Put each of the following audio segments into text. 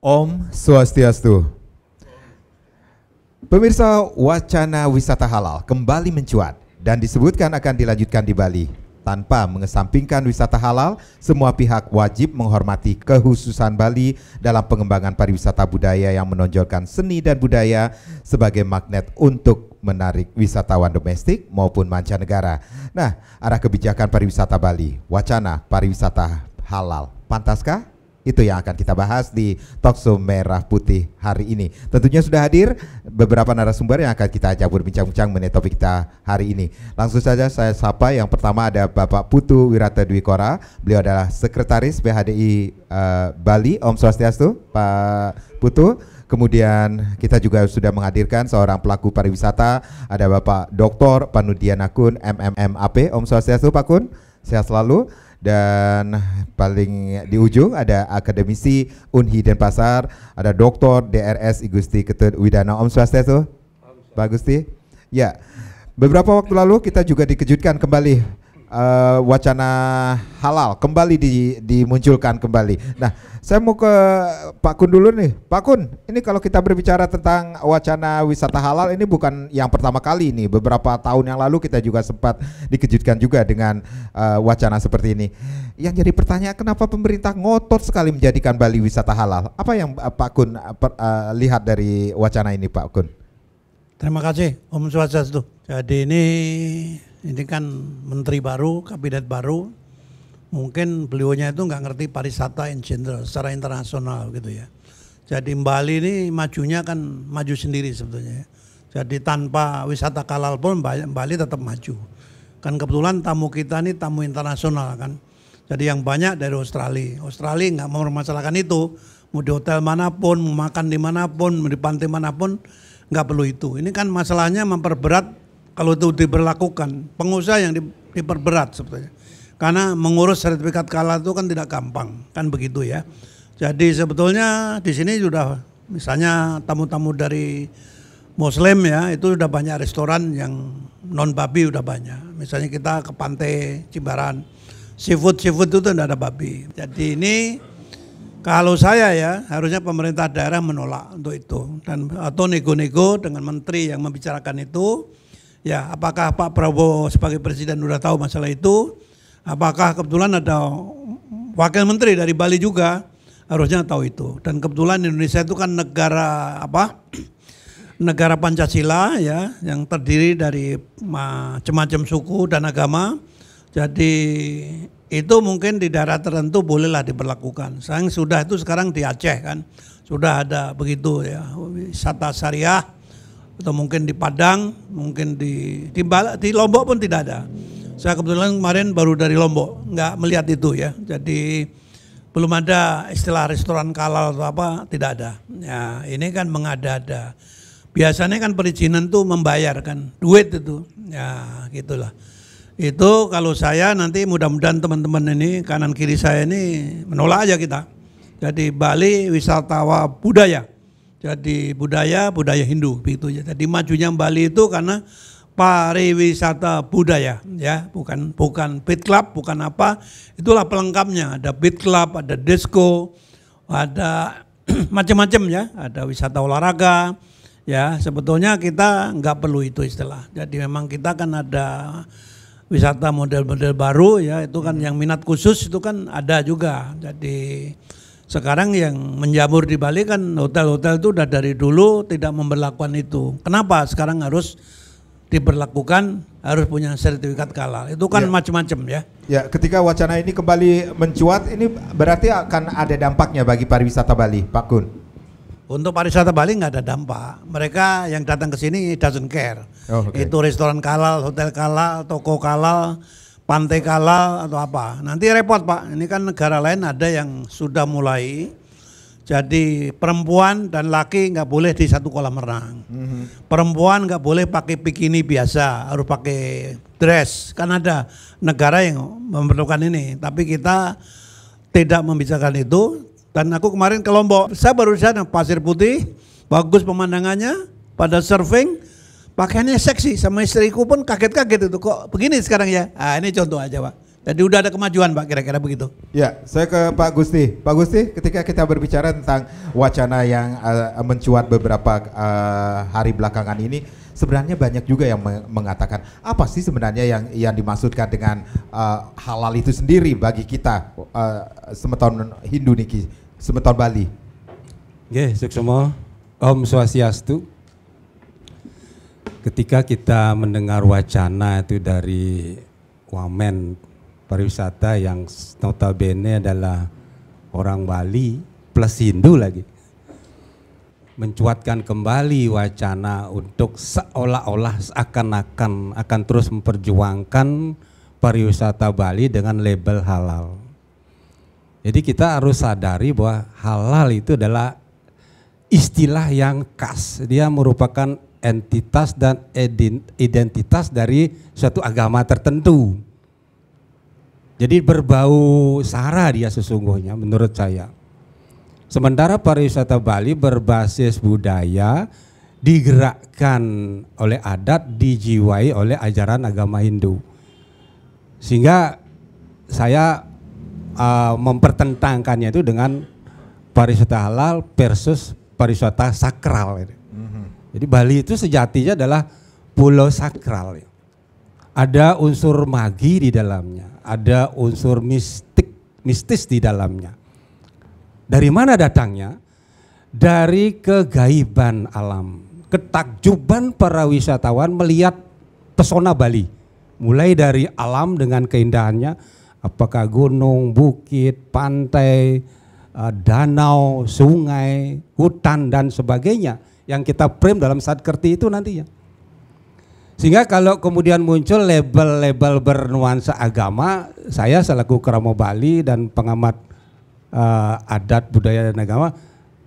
Om Swastiastu. Pemirsa, wacana wisata halal kembali mencuat dan disebutkan akan dilanjutkan di Bali. Tanpa mengesampingkan wisata halal, semua pihak wajib menghormati kehususan Bali dalam pengembangan pariwisata budaya yang menonjolkan seni dan budaya sebagai magnet untuk menarik wisatawan domestik maupun mancanegara. Nah, arah kebijakan pariwisata Bali, wacana pariwisata halal, pantaskah? Itu yang akan kita bahas di Tokso Merah Putih hari ini. Tentunya sudah hadir beberapa narasumber yang akan kita ajak bincang bincang mengenai topik kita hari ini. Langsung saja saya sapa yang pertama ada Bapak Putu Wirata Dwi Kora. Beliau adalah Sekretaris BHDI uh, eh, Bali. Om Swastiastu, Pak Putu. Kemudian kita juga sudah menghadirkan seorang pelaku pariwisata, ada Bapak Dr. Panudian Akun MMMAP. Om Swastiastu Pak Kun, sehat selalu dan paling di ujung ada akademisi Unhi dan pasar ada Dr. DRS Igusti Ketut Widana Om Swastiastu. Pak Gusti. Ya. Beberapa waktu lalu kita juga dikejutkan kembali uh, wacana halal kembali di, dimunculkan kembali. Nah, saya mau ke Pak Kun dulu nih. Pak Kun, ini kalau kita berbicara tentang wacana wisata halal ini bukan yang pertama kali ini. Beberapa tahun yang lalu kita juga sempat dikejutkan juga dengan uh, wacana seperti ini. Yang jadi pertanyaan kenapa pemerintah ngotot sekali menjadikan Bali wisata halal? Apa yang uh, Pak Kun uh, per, uh, lihat dari wacana ini, Pak Kun? Terima kasih Om Swastiastu. Jadi ini ini kan menteri baru, kabinet baru, mungkin beliaunya itu nggak ngerti pariwisata in general, secara internasional gitu ya. Jadi Bali ini majunya kan maju sendiri sebetulnya. Ya. Jadi tanpa wisata kalal pun Bali tetap maju. Kan kebetulan tamu kita ini tamu internasional kan. Jadi yang banyak dari Australia. Australia nggak mau mempermasalahkan itu. Mau di hotel manapun, mau makan dimanapun, mau di pantai manapun, nggak perlu itu. Ini kan masalahnya memperberat kalau itu diberlakukan. Pengusaha yang diperberat sebetulnya. Karena mengurus sertifikat kalah itu kan tidak gampang, kan begitu ya. Jadi sebetulnya di sini sudah misalnya tamu-tamu dari Muslim ya itu sudah banyak restoran yang non babi sudah banyak. Misalnya kita ke pantai Cibaran, seafood seafood itu tidak ada babi. Jadi ini kalau saya ya harusnya pemerintah daerah menolak untuk itu dan atau nego-nego dengan menteri yang membicarakan itu Ya, apakah Pak Prabowo sebagai presiden sudah tahu masalah itu? Apakah kebetulan ada wakil menteri dari Bali juga harusnya tahu itu. Dan kebetulan Indonesia itu kan negara apa? Negara Pancasila ya, yang terdiri dari macam-macam suku dan agama. Jadi itu mungkin di daerah tertentu bolehlah diberlakukan. Sayang sudah itu sekarang di Aceh kan, sudah ada begitu ya, wisata syariah atau mungkin di Padang, mungkin di di, di Lombok pun tidak ada. Saya kebetulan kemarin baru dari Lombok, nggak melihat itu ya. Jadi belum ada istilah restoran kalal atau apa, tidak ada. Ya, ini kan mengada-ada. Biasanya kan perizinan tuh membayar kan, duit itu. Ya, gitulah. Itu kalau saya nanti mudah-mudahan teman-teman ini kanan kiri saya ini menolak aja kita. Jadi Bali wisatawa Budaya jadi budaya budaya Hindu begitu ya. Jadi majunya Bali itu karena pariwisata budaya ya, bukan bukan beat club, bukan apa. Itulah pelengkapnya, ada beat club, ada disco, ada macam-macam ya, ada wisata olahraga. Ya, sebetulnya kita nggak perlu itu istilah. Jadi memang kita kan ada wisata model-model baru ya, itu kan yang minat khusus itu kan ada juga. Jadi sekarang yang menjamur di Bali kan hotel-hotel itu udah dari dulu tidak memperlakukan itu. Kenapa sekarang harus diberlakukan harus punya sertifikat kalah Itu kan ya. macam-macam ya. Ya, ketika wacana ini kembali mencuat, ini berarti akan ada dampaknya bagi pariwisata Bali, Pak Kun. Untuk pariwisata Bali nggak ada dampak. Mereka yang datang ke sini doesn't care. Oh, okay. Itu restoran kalal, hotel kalal, toko kalal, pantai Kalal atau apa. Nanti repot Pak, ini kan negara lain ada yang sudah mulai. Jadi perempuan dan laki nggak boleh di satu kolam renang. Mm -hmm. Perempuan nggak boleh pakai bikini biasa, harus pakai dress. Kan ada negara yang memerlukan ini, tapi kita tidak membicarakan itu. Dan aku kemarin ke Lombok, saya baru saja Pasir Putih, bagus pemandangannya. Pada surfing, pakaiannya seksi sama istriku pun kaget-kaget itu kok begini sekarang ya. Ah ini contoh aja Pak. Jadi udah ada kemajuan Pak kira-kira begitu. Ya, saya ke Pak Gusti. Pak Gusti, ketika kita berbicara tentang wacana yang uh, mencuat beberapa uh, hari belakangan ini, sebenarnya banyak juga yang mengatakan apa sih sebenarnya yang yang dimaksudkan dengan uh, halal itu sendiri bagi kita uh, semeton Hindu niki, semeton Bali. Nggih, semua Om Swastiastu ketika kita mendengar wacana itu dari Wamen pariwisata yang notabene adalah orang Bali plus Hindu lagi mencuatkan kembali wacana untuk seolah-olah seakan-akan akan terus memperjuangkan pariwisata Bali dengan label halal. Jadi kita harus sadari bahwa halal itu adalah istilah yang khas. Dia merupakan entitas dan identitas dari suatu agama tertentu. Jadi berbau sara dia sesungguhnya menurut saya. Sementara pariwisata Bali berbasis budaya digerakkan oleh adat, dijiwai oleh ajaran agama Hindu. Sehingga saya uh, mempertentangkannya itu dengan pariwisata halal versus pariwisata sakral. Ini. Jadi Bali itu sejatinya adalah pulau sakral. Ada unsur magi di dalamnya, ada unsur mistik, mistis di dalamnya. Dari mana datangnya? Dari kegaiban alam, ketakjuban para wisatawan melihat pesona Bali. Mulai dari alam dengan keindahannya, apakah gunung, bukit, pantai, eh, danau, sungai, hutan dan sebagainya yang kita frame dalam saat kerti itu nantinya. Sehingga kalau kemudian muncul label-label bernuansa agama, saya selaku keramo Bali dan pengamat uh, adat budaya dan agama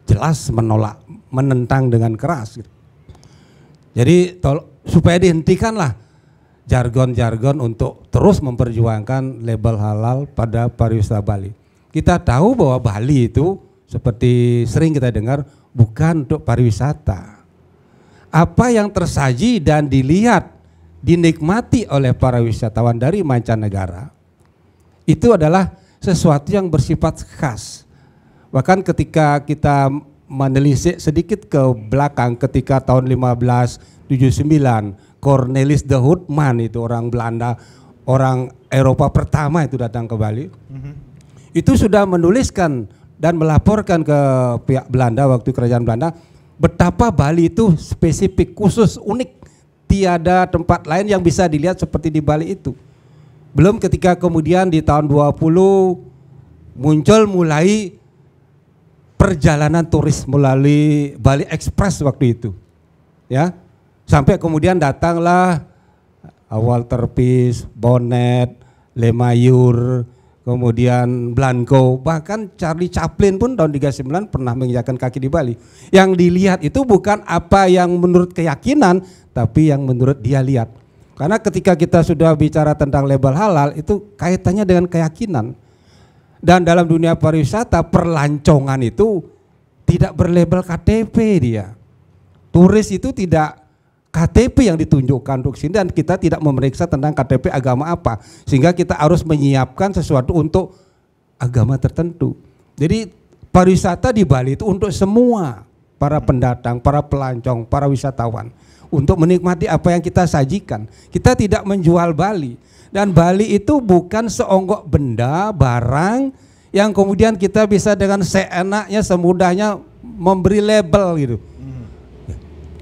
jelas menolak, menentang dengan keras. Gitu. Jadi tol supaya dihentikanlah jargon-jargon untuk terus memperjuangkan label halal pada pariwisata Bali. Kita tahu bahwa Bali itu seperti sering kita dengar bukan untuk pariwisata. Apa yang tersaji dan dilihat, dinikmati oleh para wisatawan dari mancanegara, itu adalah sesuatu yang bersifat khas. Bahkan ketika kita menelisik sedikit ke belakang ketika tahun 1579 Cornelis de Houtman itu orang Belanda, orang Eropa pertama itu datang ke Bali. Mm -hmm. Itu sudah menuliskan dan melaporkan ke pihak Belanda waktu kerajaan Belanda betapa Bali itu spesifik, khusus, unik. Tiada tempat lain yang bisa dilihat seperti di Bali itu. Belum ketika kemudian di tahun 20 muncul mulai perjalanan turis melalui Bali Express waktu itu. Ya. Sampai kemudian datanglah awal terpis Bonnet, Lemayur, kemudian Blanco, bahkan Charlie Chaplin pun tahun 39 pernah menginjakan kaki di Bali. Yang dilihat itu bukan apa yang menurut keyakinan, tapi yang menurut dia lihat. Karena ketika kita sudah bicara tentang label halal itu kaitannya dengan keyakinan. Dan dalam dunia pariwisata perlancongan itu tidak berlabel KTP dia. Turis itu tidak KTP yang ditunjukkan untuk sini dan kita tidak memeriksa tentang KTP agama apa sehingga kita harus menyiapkan sesuatu untuk agama tertentu. Jadi pariwisata di Bali itu untuk semua para pendatang, para pelancong, para wisatawan untuk menikmati apa yang kita sajikan. Kita tidak menjual Bali dan Bali itu bukan seonggok benda, barang yang kemudian kita bisa dengan seenaknya, semudahnya memberi label gitu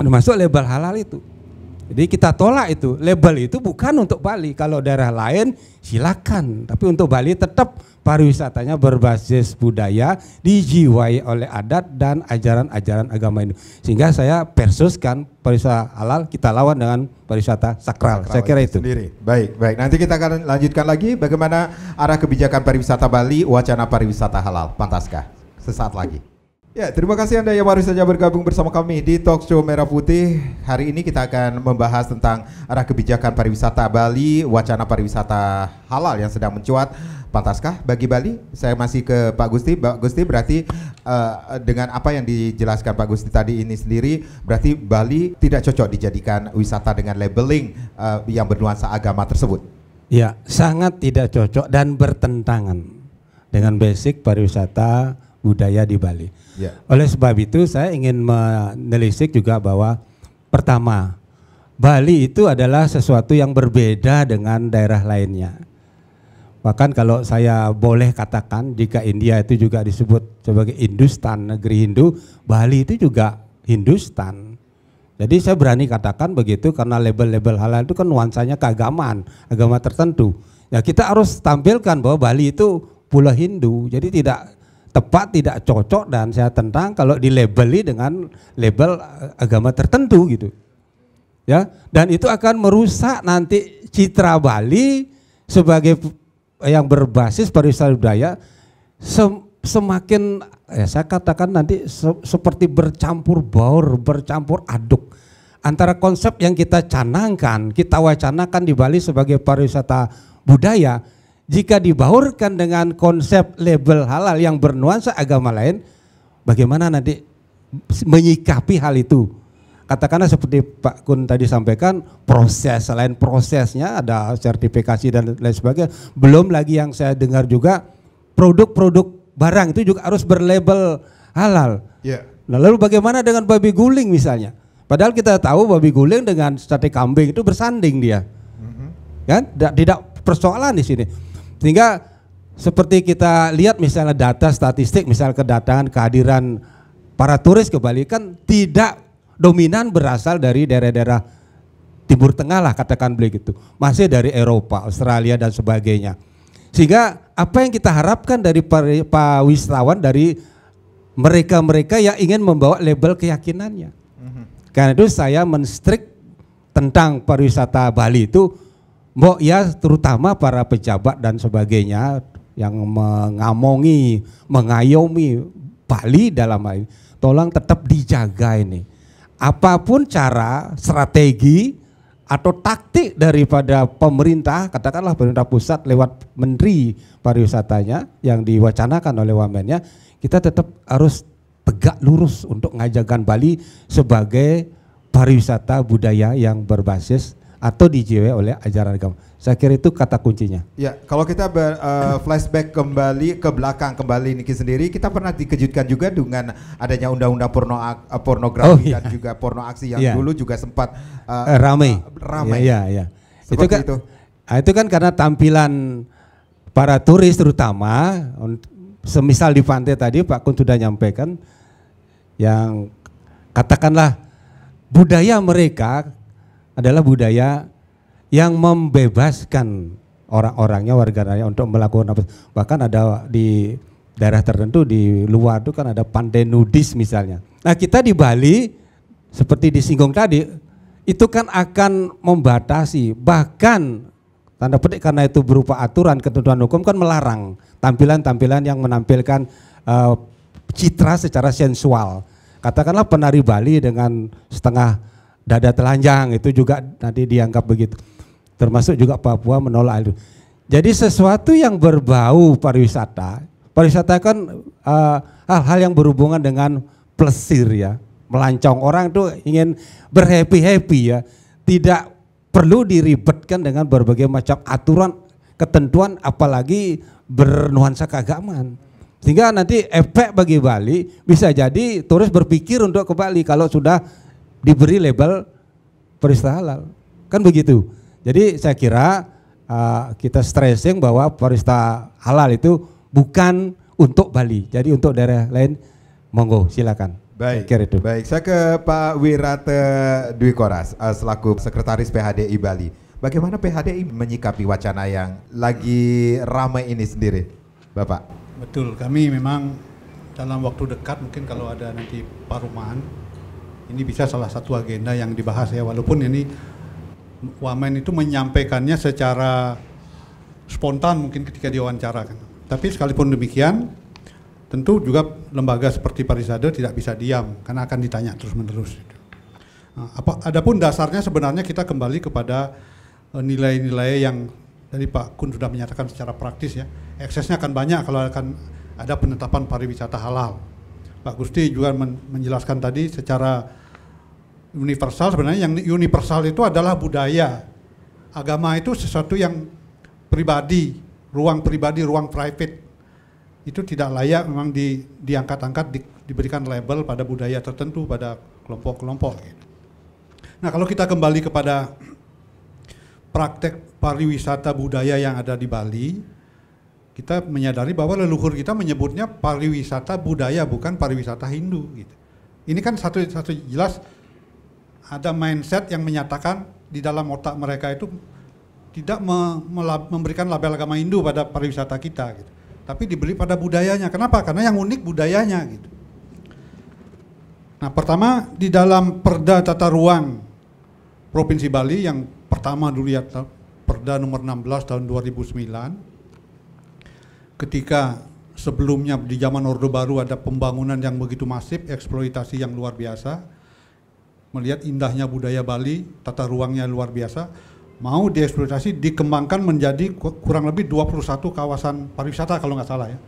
termasuk label halal itu. Jadi kita tolak itu. Label itu bukan untuk Bali. Kalau daerah lain silakan, tapi untuk Bali tetap pariwisatanya berbasis budaya, dijiwai oleh adat dan ajaran-ajaran agama ini. Sehingga saya persuskan pariwisata halal kita lawan dengan pariwisata sakral. sakral saya kira itu. Sendiri. Baik, baik. Nanti kita akan lanjutkan lagi bagaimana arah kebijakan pariwisata Bali, wacana pariwisata halal. Pantaskah? Sesaat lagi. Ya, terima kasih Anda yang baru saja bergabung bersama kami di Talk Show Merah Putih. Hari ini kita akan membahas tentang arah kebijakan pariwisata Bali, wacana pariwisata halal yang sedang mencuat. Pantaskah bagi Bali? Saya masih ke Pak Gusti. Pak Gusti berarti uh, dengan apa yang dijelaskan Pak Gusti tadi ini sendiri, berarti Bali tidak cocok dijadikan wisata dengan labeling uh, yang bernuansa agama tersebut. Ya, sangat tidak cocok dan bertentangan dengan basic pariwisata budaya di Bali Yeah. Oleh sebab itu saya ingin menelisik juga bahwa pertama Bali itu adalah sesuatu yang berbeda dengan daerah lainnya. Bahkan kalau saya boleh katakan jika India itu juga disebut sebagai Hindustan, negeri Hindu, Bali itu juga Hindustan. Jadi saya berani katakan begitu karena label-label halal itu kan nuansanya keagamaan, agama tertentu. Ya kita harus tampilkan bahwa Bali itu pulau Hindu, jadi tidak tepat, tidak cocok dan saya tentang kalau dilabeli dengan label eh, agama tertentu gitu. Ya, dan itu akan merusak nanti citra Bali sebagai yang berbasis pariwisata budaya semakin ya saya katakan nanti se seperti bercampur baur, bercampur aduk antara konsep yang kita canangkan, kita wacanakan di Bali sebagai pariwisata budaya jika dibaurkan dengan konsep label halal yang bernuansa agama lain, bagaimana nanti menyikapi hal itu? Katakanlah seperti Pak Kun tadi sampaikan, proses selain prosesnya ada sertifikasi dan lain sebagainya. Belum lagi yang saya dengar juga produk-produk barang itu juga harus berlabel halal. Yeah. Nah, lalu bagaimana dengan babi guling misalnya? Padahal kita tahu babi guling dengan sate kambing itu bersanding dia, mm-hmm. kan? tidak persoalan di sini. Sehingga seperti kita lihat misalnya data statistik misalnya kedatangan kehadiran para turis ke Bali kan tidak dominan berasal dari daerah-daerah Timur Tengah lah katakan beli gitu. Masih dari Eropa, Australia dan sebagainya. Sehingga apa yang kita harapkan dari para wisatawan dari mereka-mereka yang ingin membawa label keyakinannya. Mhm. Karena itu saya menstrik tentang pariwisata Bali itu Mbok ya terutama para pejabat dan sebagainya yang mengamongi, mengayomi Bali dalam hal ini, tolong tetap dijaga ini. Apapun cara, strategi atau taktik daripada pemerintah, katakanlah pemerintah pusat lewat menteri pariwisatanya yang diwacanakan oleh wamennya, kita tetap harus tegak lurus untuk mengajarkan Bali sebagai pariwisata budaya yang berbasis atau dijiwai oleh ajaran agama. Saya kira itu kata kuncinya. Ya, kalau kita ber, uh, eh, flashback kembali ke belakang kembali Niki sendiri, kita pernah dikejutkan juga dengan adanya undang-undang porno eh, pornografi oh, iya. dan juga porno aksi yang yeah. dulu juga sempat uh, eh, ramai. Uh, ramai. Iya, iya. iya. Itu kan itu. Ah, itu kan karena tampilan para turis terutama semisal di pantai tadi Pak Kun sudah nyampaikan yang katakanlah budaya mereka adalah budaya yang membebaskan orang-orangnya warga untuk melakukan apa bahkan ada di daerah tertentu di luar itu kan ada pantai nudis misalnya. Nah kita di Bali seperti disinggung tadi itu kan akan membatasi bahkan tanda petik karena itu berupa aturan ketentuan hukum kan melarang tampilan-tampilan yang menampilkan uh, citra secara sensual. Katakanlah penari Bali dengan setengah dada telanjang itu juga nanti dianggap begitu. Termasuk juga Papua menolak itu. Jadi sesuatu yang berbau pariwisata, pariwisata kan hal eh, hal-hal yang berhubungan dengan plesir ya, melancong orang itu ingin berhappy happy ya, tidak perlu diribetkan dengan berbagai macam aturan, ketentuan, apalagi bernuansa keagamaan. Sehingga nanti efek bagi Bali bisa jadi turis berpikir untuk ke Bali kalau sudah diberi label barista halal. Kan begitu. Jadi saya kira uh, kita stressing bahwa barista halal itu bukan untuk Bali. Jadi untuk daerah lain monggo silakan. Baik, Kira itu. baik. Saya ke Pak Wirate Dwi Koras uh, selaku Sekretaris PHDI Bali. Bagaimana PHDI menyikapi wacana yang lagi ramai ini sendiri, Bapak? Betul, kami memang dalam waktu dekat mungkin kalau ada nanti paruman ini bisa salah satu agenda yang dibahas ya walaupun ini Wamen itu menyampaikannya secara spontan mungkin ketika diwawancara kan. Tapi sekalipun demikian tentu juga lembaga seperti Parisade tidak bisa diam karena akan ditanya terus-menerus. Nah, apa adapun dasarnya sebenarnya kita kembali kepada e, nilai-nilai yang tadi Pak Kun sudah menyatakan secara praktis ya. Eksesnya akan banyak kalau akan ada penetapan pariwisata halal. Pak Gusti juga menjelaskan tadi secara universal sebenarnya yang universal itu adalah budaya. Agama itu sesuatu yang pribadi, ruang pribadi, ruang private. Itu tidak layak memang di, diangkat-angkat, di, diberikan label pada budaya tertentu, pada kelompok-kelompok. Gitu. Nah kalau kita kembali kepada praktek pariwisata budaya yang ada di Bali, kita menyadari bahwa leluhur kita menyebutnya pariwisata budaya bukan pariwisata Hindu. Gitu. Ini kan satu satu jelas ada mindset yang menyatakan di dalam otak mereka itu tidak me, memberikan label agama Hindu pada pariwisata kita gitu. Tapi diberi pada budayanya. Kenapa? Karena yang unik budayanya gitu. Nah, pertama di dalam Perda Tata Ruang Provinsi Bali yang pertama dulu ya Perda nomor 16 tahun 2009 ketika sebelumnya di zaman Orde Baru ada pembangunan yang begitu masif, eksploitasi yang luar biasa melihat indahnya budaya Bali, tata ruangnya luar biasa, mau dieksploitasi, dikembangkan menjadi kurang lebih 21 kawasan pariwisata kalau nggak salah ya.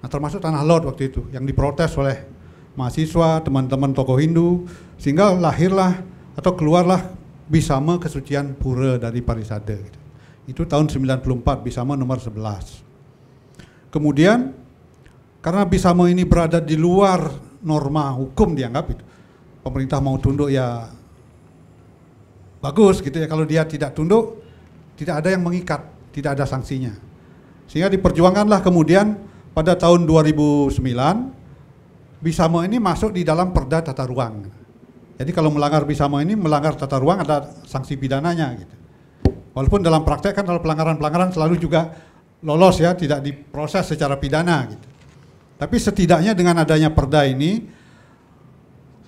Nah termasuk Tanah laut waktu itu yang diprotes oleh mahasiswa, teman-teman tokoh Hindu, sehingga lahirlah atau keluarlah Bisama Kesucian Pura dari Parisade. Gitu. Itu tahun 94, Bisama nomor 11. Kemudian, karena Bisama ini berada di luar norma hukum dianggap itu, pemerintah mau tunduk ya bagus gitu ya. Kalau dia tidak tunduk, tidak ada yang mengikat, tidak ada sanksinya. Sehingga diperjuangkanlah kemudian pada tahun 2009 Bisamo ini masuk di dalam perda tata ruang. Jadi kalau melanggar Bisamo ini melanggar tata ruang ada sanksi pidananya gitu. Walaupun dalam praktek kan kalau pelanggaran-pelanggaran selalu juga lolos ya, tidak diproses secara pidana gitu. Tapi setidaknya dengan adanya perda ini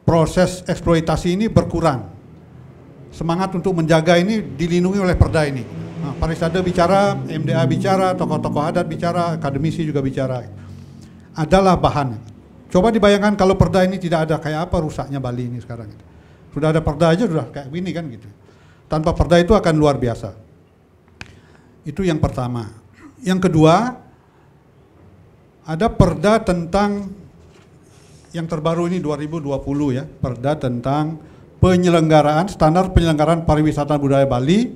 proses eksploitasi ini berkurang. Semangat untuk menjaga ini dilindungi oleh perda ini. Nah, Parisade bicara, MDA bicara, tokoh-tokoh adat bicara, akademisi juga bicara. Adalah bahan. Coba dibayangkan kalau perda ini tidak ada, kayak apa rusaknya Bali ini sekarang. Sudah ada perda aja sudah kayak gini kan gitu. Tanpa perda itu akan luar biasa. Itu yang pertama. Yang kedua, ada perda tentang yang terbaru ini 2020 ya, Perda tentang penyelenggaraan standar penyelenggaraan pariwisata budaya Bali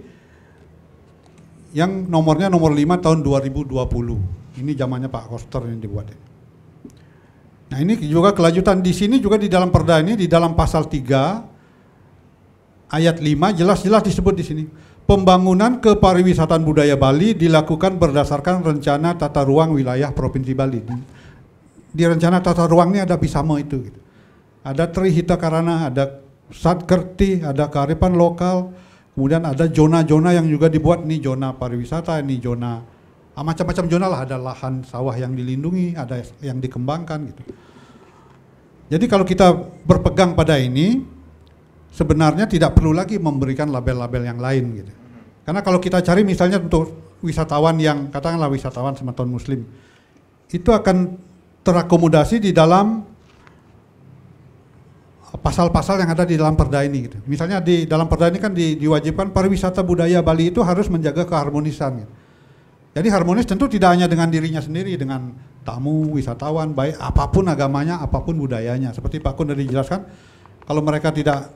yang nomornya nomor 5 tahun 2020. Ini zamannya Pak Koster yang dibuat. Nah, ini juga kelanjutan di sini juga di dalam perda ini di dalam pasal 3 ayat 5 jelas-jelas disebut di sini. Pembangunan kepariwisataan budaya Bali dilakukan berdasarkan rencana tata ruang wilayah Provinsi Bali di rencana tata ruangnya ada pisamo itu. Gitu. Ada Trihita Karana, ada Satkerti, ada kearifan lokal, kemudian ada zona-zona yang juga dibuat nih zona pariwisata, ini zona ah, macam-macam zona lah ada lahan sawah yang dilindungi, ada yang dikembangkan gitu. Jadi kalau kita berpegang pada ini, sebenarnya tidak perlu lagi memberikan label-label yang lain gitu. Karena kalau kita cari misalnya untuk wisatawan yang katakanlah wisatawan semeton muslim, itu akan terakomodasi di dalam pasal-pasal yang ada di dalam perda ini. Gitu. Misalnya di dalam perda ini kan di, diwajibkan pariwisata budaya Bali itu harus menjaga keharmonisan. Gitu. Jadi harmonis tentu tidak hanya dengan dirinya sendiri, dengan tamu, wisatawan, baik apapun agamanya, apapun budayanya. Seperti Pak Kun tadi jelaskan, kalau mereka tidak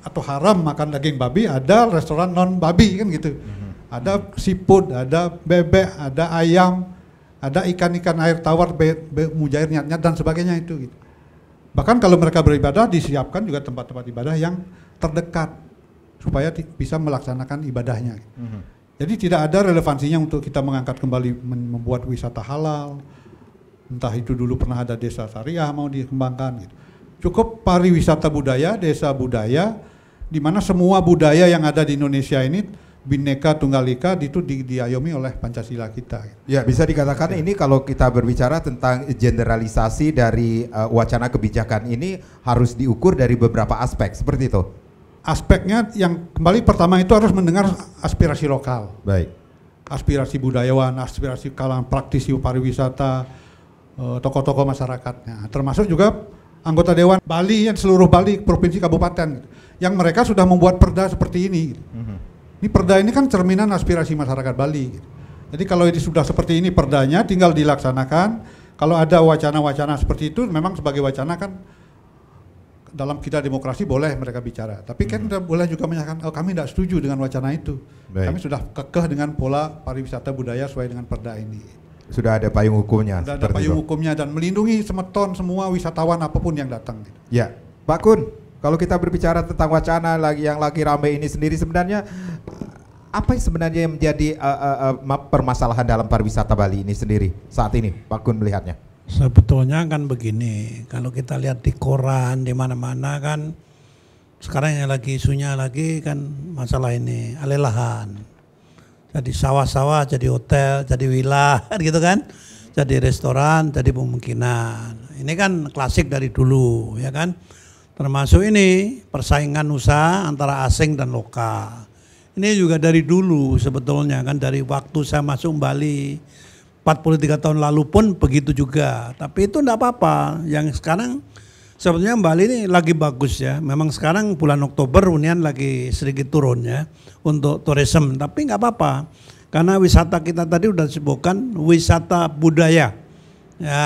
atau haram makan daging babi, ada restoran non babi kan gitu. Mhm. Ada siput, ada bebek, ada ayam, ada ikan-ikan air tawar be, be, mujair nyat-nyat dan sebagainya itu gitu. Bahkan kalau mereka beribadah disiapkan juga tempat-tempat ibadah yang terdekat supaya bisa melaksanakan ibadahnya. Gitu. Mm -hmm. Jadi tidak ada relevansinya untuk kita mengangkat kembali membuat wisata halal. Entah itu dulu pernah ada desa syariah mau dikembangkan gitu. Cukup pariwisata budaya, desa budaya di mana semua budaya yang ada di Indonesia ini bineka tunggal ika itu di, diayomi oleh pancasila kita. Ya bisa dikatakan ya. ini kalau kita berbicara tentang generalisasi dari uh, wacana kebijakan ini harus diukur dari beberapa aspek seperti itu. Aspeknya yang kembali pertama itu harus mendengar aspirasi lokal. Baik. Aspirasi budayawan, aspirasi kalangan praktisi pariwisata, uh, tokoh-tokoh masyarakatnya, termasuk juga anggota dewan Bali yang seluruh Bali provinsi kabupaten yang mereka sudah membuat perda seperti ini. Hmm ini perda ini kan cerminan aspirasi masyarakat Bali. Jadi kalau ini sudah seperti ini perdanya tinggal dilaksanakan. Kalau ada wacana-wacana seperti itu memang sebagai wacana kan dalam kita demokrasi boleh mereka bicara. Tapi kan hmm. boleh juga menyatakan oh, kami tidak setuju dengan wacana itu. Baik. Kami sudah kekeh dengan pola pariwisata budaya sesuai dengan perda ini sudah ada payung hukumnya. Sudah ada payung itu. hukumnya dan melindungi semeton semua wisatawan apapun yang datang. Ya, Pak Kun. Kalau kita berbicara tentang wacana lagi yang lagi ramai ini sendiri sebenarnya apa yang sebenarnya yang menjadi uh, uh, uh, permasalahan dalam pariwisata Bali ini sendiri saat ini Pak Gun melihatnya? Sebetulnya kan begini, kalau kita lihat di koran di mana-mana kan sekarang yang lagi isunya lagi kan masalah ini alih Jadi sawah-sawah jadi hotel, jadi villa gitu kan. Jadi restoran, jadi pemungkinan. Ini kan klasik dari dulu ya kan. Termasuk ini persaingan usaha antara asing dan lokal. Ini juga dari dulu sebetulnya kan dari waktu saya masuk Bali 43 tahun lalu pun begitu juga. Tapi itu enggak apa-apa. Yang sekarang sebetulnya Bali ini lagi bagus ya. Memang sekarang bulan Oktober unian lagi sedikit turun ya untuk tourism. Tapi enggak apa-apa. Karena wisata kita tadi sudah disebutkan wisata budaya. Ya,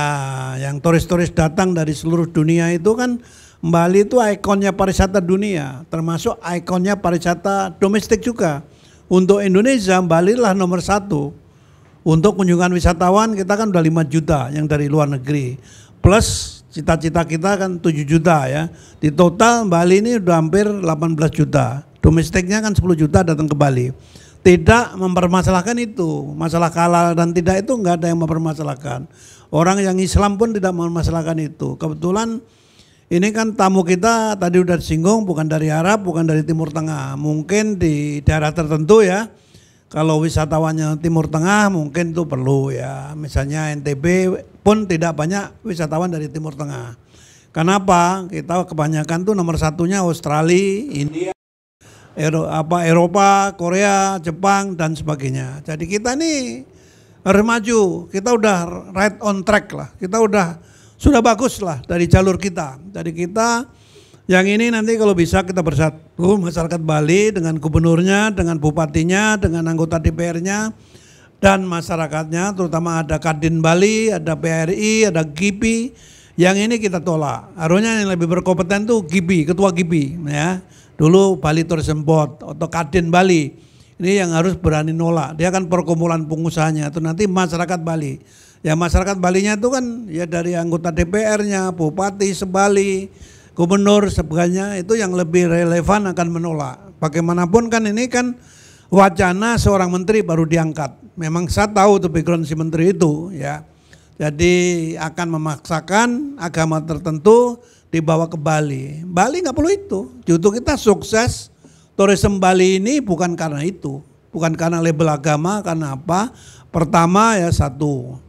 yang turis-turis datang dari seluruh dunia itu kan Bali itu ikonnya pariwisata dunia, termasuk ikonnya pariwisata domestik juga. Untuk Indonesia, Bali lah nomor satu. Untuk kunjungan wisatawan kita kan udah 5 juta yang dari luar negeri. Plus cita-cita kita kan 7 juta ya. Di total Bali ini udah hampir 18 juta. Domestiknya kan 10 juta datang ke Bali. Tidak mempermasalahkan itu. Masalah kalah dan tidak itu enggak ada yang mempermasalahkan. Orang yang Islam pun tidak mempermasalahkan itu. Kebetulan ini kan tamu kita tadi udah disinggung bukan dari Arab, bukan dari Timur Tengah. Mungkin di daerah tertentu ya. Kalau wisatawannya Timur Tengah mungkin itu perlu ya. Misalnya NTB pun tidak banyak wisatawan dari Timur Tengah. Kenapa? Kita kebanyakan tuh nomor satunya Australia, India, Ero, apa Eropa, Korea, Jepang dan sebagainya. Jadi kita nih harus maju. Kita udah right on track lah. Kita udah sudah bagus lah dari jalur kita. Dari kita yang ini nanti kalau bisa kita bersatu masyarakat Bali dengan gubernurnya, dengan bupatinya, dengan anggota DPR-nya dan masyarakatnya terutama ada Kadin Bali, ada PRI, ada GIPI. Yang ini kita tolak. Harusnya yang lebih berkompeten tuh GIPI, ketua GIPI ya. Dulu Bali Tourism Board atau Kadin Bali. Ini yang harus berani nolak. Dia kan perkumpulan pengusahanya itu nanti masyarakat Bali. Ya masyarakat Balinya itu kan ya dari anggota DPR-nya, bupati sebali, gubernur sebagainya itu yang lebih relevan akan menolak. Bagaimanapun kan ini kan wacana seorang menteri baru diangkat. Memang saya tahu tuh background si menteri itu ya. Jadi akan memaksakan agama tertentu dibawa ke Bali. Bali nggak perlu itu. Justru kita sukses tourism Bali ini bukan karena itu, bukan karena label agama, karena apa? Pertama ya satu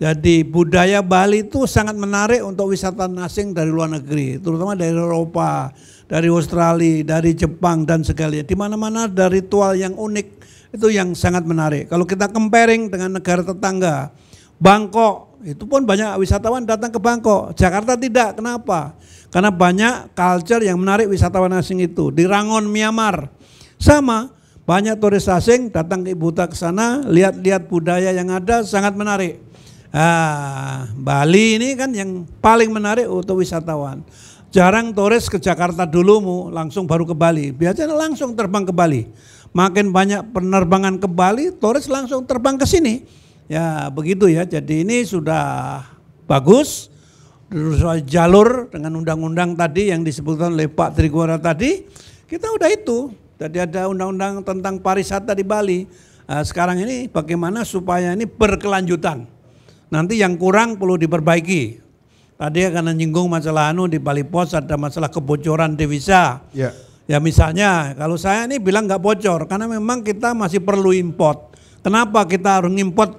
jadi budaya Bali itu sangat menarik untuk wisatawan asing dari luar negeri, terutama dari Eropa, dari Australia, dari Jepang dan segalanya. Di mana-mana ada ritual yang unik itu yang sangat menarik. Kalau kita comparing dengan negara tetangga, Bangkok itu pun banyak wisatawan datang ke Bangkok. Jakarta tidak. Kenapa? Karena banyak culture yang menarik wisatawan asing itu. Di Rangon, Myanmar sama banyak turis asing datang ke ibu kota ke sana lihat-lihat budaya yang ada sangat menarik. Ah, Bali ini kan yang paling menarik untuk wisatawan. Jarang turis ke Jakarta dulu mu, langsung baru ke Bali. Biasanya langsung terbang ke Bali. Makin banyak penerbangan ke Bali, turis langsung terbang ke sini. Ya begitu ya. Jadi ini sudah bagus. Jalur dengan undang-undang tadi yang disebutkan oleh Pak Triguara tadi, kita udah itu. Tadi ada undang-undang tentang pariwisata di Bali. Ah, sekarang ini bagaimana supaya ini berkelanjutan Nanti yang kurang perlu diperbaiki. Tadi akan menyinggung masalah anu di Bali Pos ada masalah kebocoran devisa. Ya. Ya misalnya kalau saya ini bilang nggak bocor karena memang kita masih perlu import. Kenapa kita harus import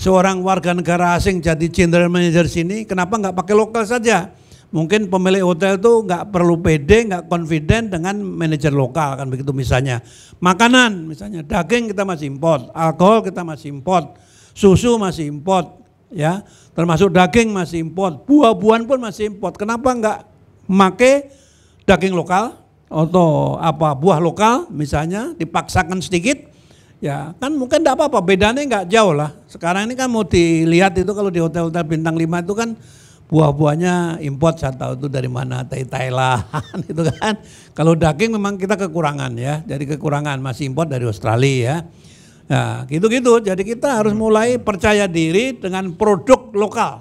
seorang warga negara asing jadi general manager sini? Kenapa nggak pakai lokal saja? Mungkin pemilik hotel itu nggak perlu pede, nggak confident dengan manajer lokal kan begitu misalnya. Makanan misalnya daging kita masih import, alkohol kita masih import susu masih import ya, termasuk daging masih import, buah-buahan pun masih import. Kenapa enggak make daging lokal atau apa buah lokal misalnya dipaksakan sedikit ya kan mungkin enggak apa-apa bedanya enggak jauh lah. Sekarang ini kan mau dilihat itu kalau di hotel-hotel bintang lima itu kan buah-buahnya import saya tahu itu dari mana dari Thailand itu kan kalau daging memang kita kekurangan ya jadi kekurangan masih import dari Australia ya Nah, gitu-gitu. Jadi kita harus mulai percaya diri dengan produk lokal.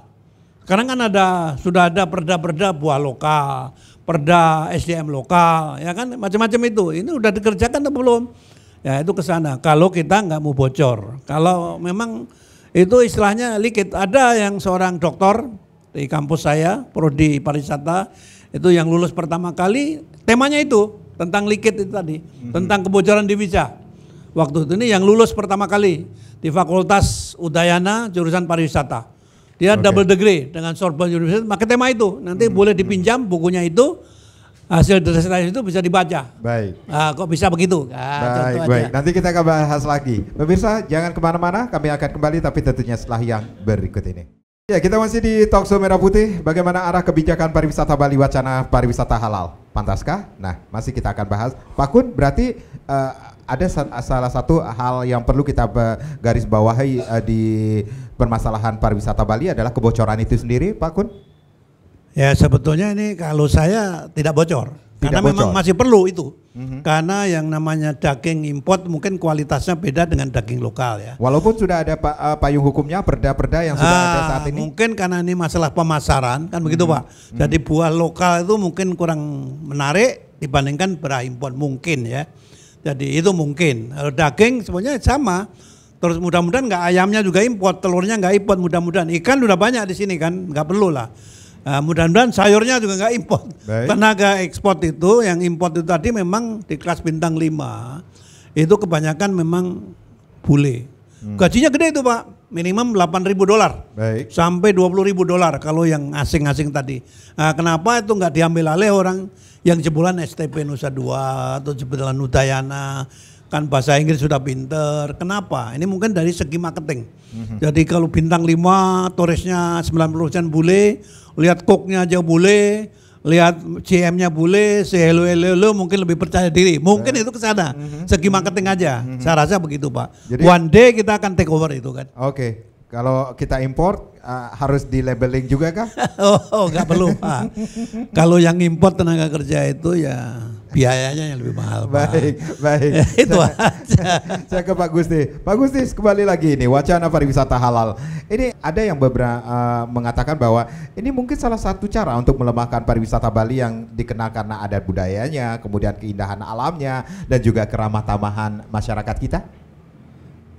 Karena kan ada sudah ada perda-perda buah lokal, perda SDM lokal, ya kan macam-macam itu. Ini sudah dikerjakan atau belum? Ya itu ke sana. Kalau kita nggak mau bocor, kalau memang itu istilahnya likit. Ada yang seorang dokter di kampus saya, prodi pariwisata, itu yang lulus pertama kali temanya itu tentang likit itu tadi, mhm. tentang kebocoran di devisa waktu itu ini yang lulus pertama kali di Fakultas Udayana jurusan pariwisata. Dia okay. double degree dengan Sorbonne University, maka tema itu. Nanti hmm. boleh dipinjam bukunya itu hasil desain itu bisa dibaca. Baik. Nah, kok bisa begitu? Nah, baik, baik. Nanti kita akan bahas lagi. Pemirsa, jangan kemana-mana. Kami akan kembali, tapi tentunya setelah yang berikut ini. Ya, kita masih di Talkshow Merah Putih. Bagaimana arah kebijakan pariwisata Bali wacana pariwisata halal? Pantaskah? Nah, masih kita akan bahas. Pak Kun, berarti eh, ada salah satu hal yang perlu kita garis bawahi eh, di permasalahan pariwisata Bali adalah kebocoran itu sendiri, Pak Kun? Ya sebetulnya ini kalau saya tidak bocor, tidak karena bocor. memang masih perlu itu. Mm-hmm. Karena yang namanya daging import mungkin kualitasnya beda dengan daging lokal ya. Walaupun sudah ada pak uh, eh, payung hukumnya perda-perda yang sudah ah, ada saat ini. Mungkin karena ini masalah pemasaran kan begitu mm-hmm. Pak. Mhm. Jadi buah lokal itu mungkin kurang menarik dibandingkan beras impor mungkin ya. Jadi itu mungkin. Daging semuanya sama. Terus mudah-mudahan nggak ayamnya juga import, telurnya nggak import mudah-mudahan. Ikan udah banyak di sini kan, nggak perlu lah. Nah, mudah-mudahan sayurnya juga nggak import. Baik. Tenaga ekspor itu, yang import itu tadi memang di kelas bintang 5, itu kebanyakan memang bule. Hmm. Gajinya gede itu Pak minimum 8.000 dolar sampai 20.000 dolar kalau yang asing-asing tadi. Nah, kenapa itu nggak diambil alih orang yang jebolan STP Nusa Dua atau jebolan Udayana kan bahasa Inggris sudah pinter. Kenapa? Ini mungkin dari segi marketing. Mm-hmm. Jadi kalau bintang 5 turisnya 90% bule, lihat koknya aja bule, lihat CM-nya bule, si hello hello mungkin lebih percaya diri. Mungkin eh. itu ke sana. Mhm. Segi mhm. marketing aja. Mhm. Saya rasa begitu, Pak. Jadi, One day kita akan take over itu kan. Oke. Okay. Kalau kita import uh, harus di labeling juga kah? Oh, oh, nggak perlu Pak. Kalau yang import tenaga kerja itu ya biayanya yang lebih mahal. Baik, Pak. baik. itu saya, aja. Saya ke Pak Gusti. Pak Gusti kembali lagi ini wacana pariwisata halal. Ini ada yang beberapa uh, mengatakan bahwa ini mungkin salah satu cara untuk melemahkan pariwisata Bali yang dikenal karena adat budayanya, kemudian keindahan alamnya dan juga keramah tamahan masyarakat kita.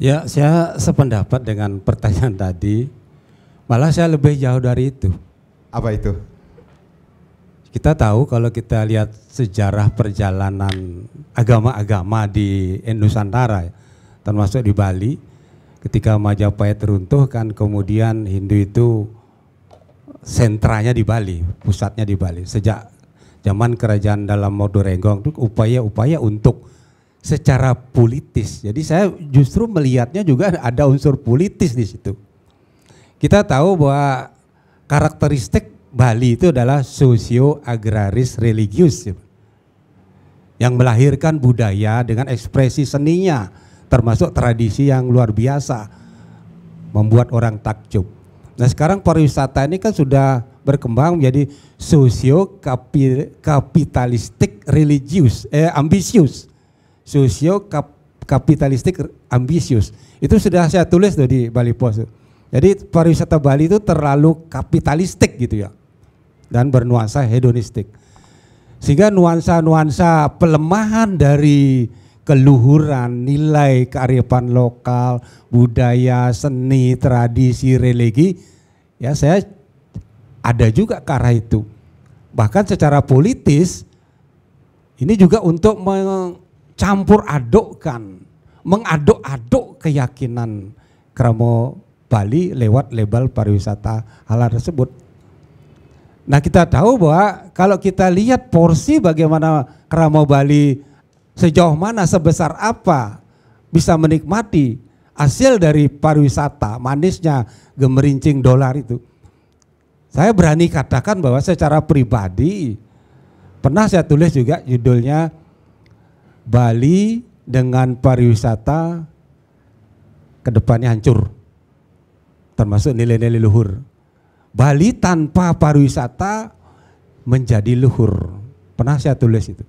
Ya, saya sependapat dengan pertanyaan tadi Malah saya lebih jauh dari itu. Apa itu? Kita tahu kalau kita lihat sejarah perjalanan agama-agama di Nusantara, ya, termasuk di Bali, ketika Majapahit runtuh kan kemudian Hindu itu sentranya di Bali, pusatnya di Bali. Sejak zaman kerajaan dalam Mordo Renggong itu upaya-upaya untuk secara politis. Jadi saya justru melihatnya juga ada unsur politis di situ kita tahu bahwa karakteristik Bali itu adalah sosio agraris religius ya. yang melahirkan budaya dengan ekspresi seninya termasuk tradisi yang luar biasa membuat orang takjub. Nah sekarang pariwisata ini kan sudah berkembang menjadi sosio kapitalistik religius eh ambisius sosio kapitalistik ambisius itu sudah saya tulis tuh di Bali Post jadi pariwisata Bali itu terlalu kapitalistik gitu ya. Dan bernuansa hedonistik. Sehingga nuansa-nuansa pelemahan dari keluhuran, nilai kearifan lokal, budaya, seni, tradisi, religi, ya saya ada juga ke arah itu. Bahkan secara politis ini juga untuk mencampur adukkan, mengaduk-aduk keyakinan kromo Bali lewat label pariwisata halal tersebut. Nah kita tahu bahwa kalau kita lihat porsi bagaimana keramau Bali sejauh mana sebesar apa bisa menikmati hasil dari pariwisata manisnya gemerincing dolar itu. Saya berani katakan bahwa secara pribadi pernah saya tulis juga judulnya Bali dengan pariwisata kedepannya hancur termasuk nilai-nilai luhur. Bali tanpa pariwisata menjadi luhur. Pernah saya tulis itu.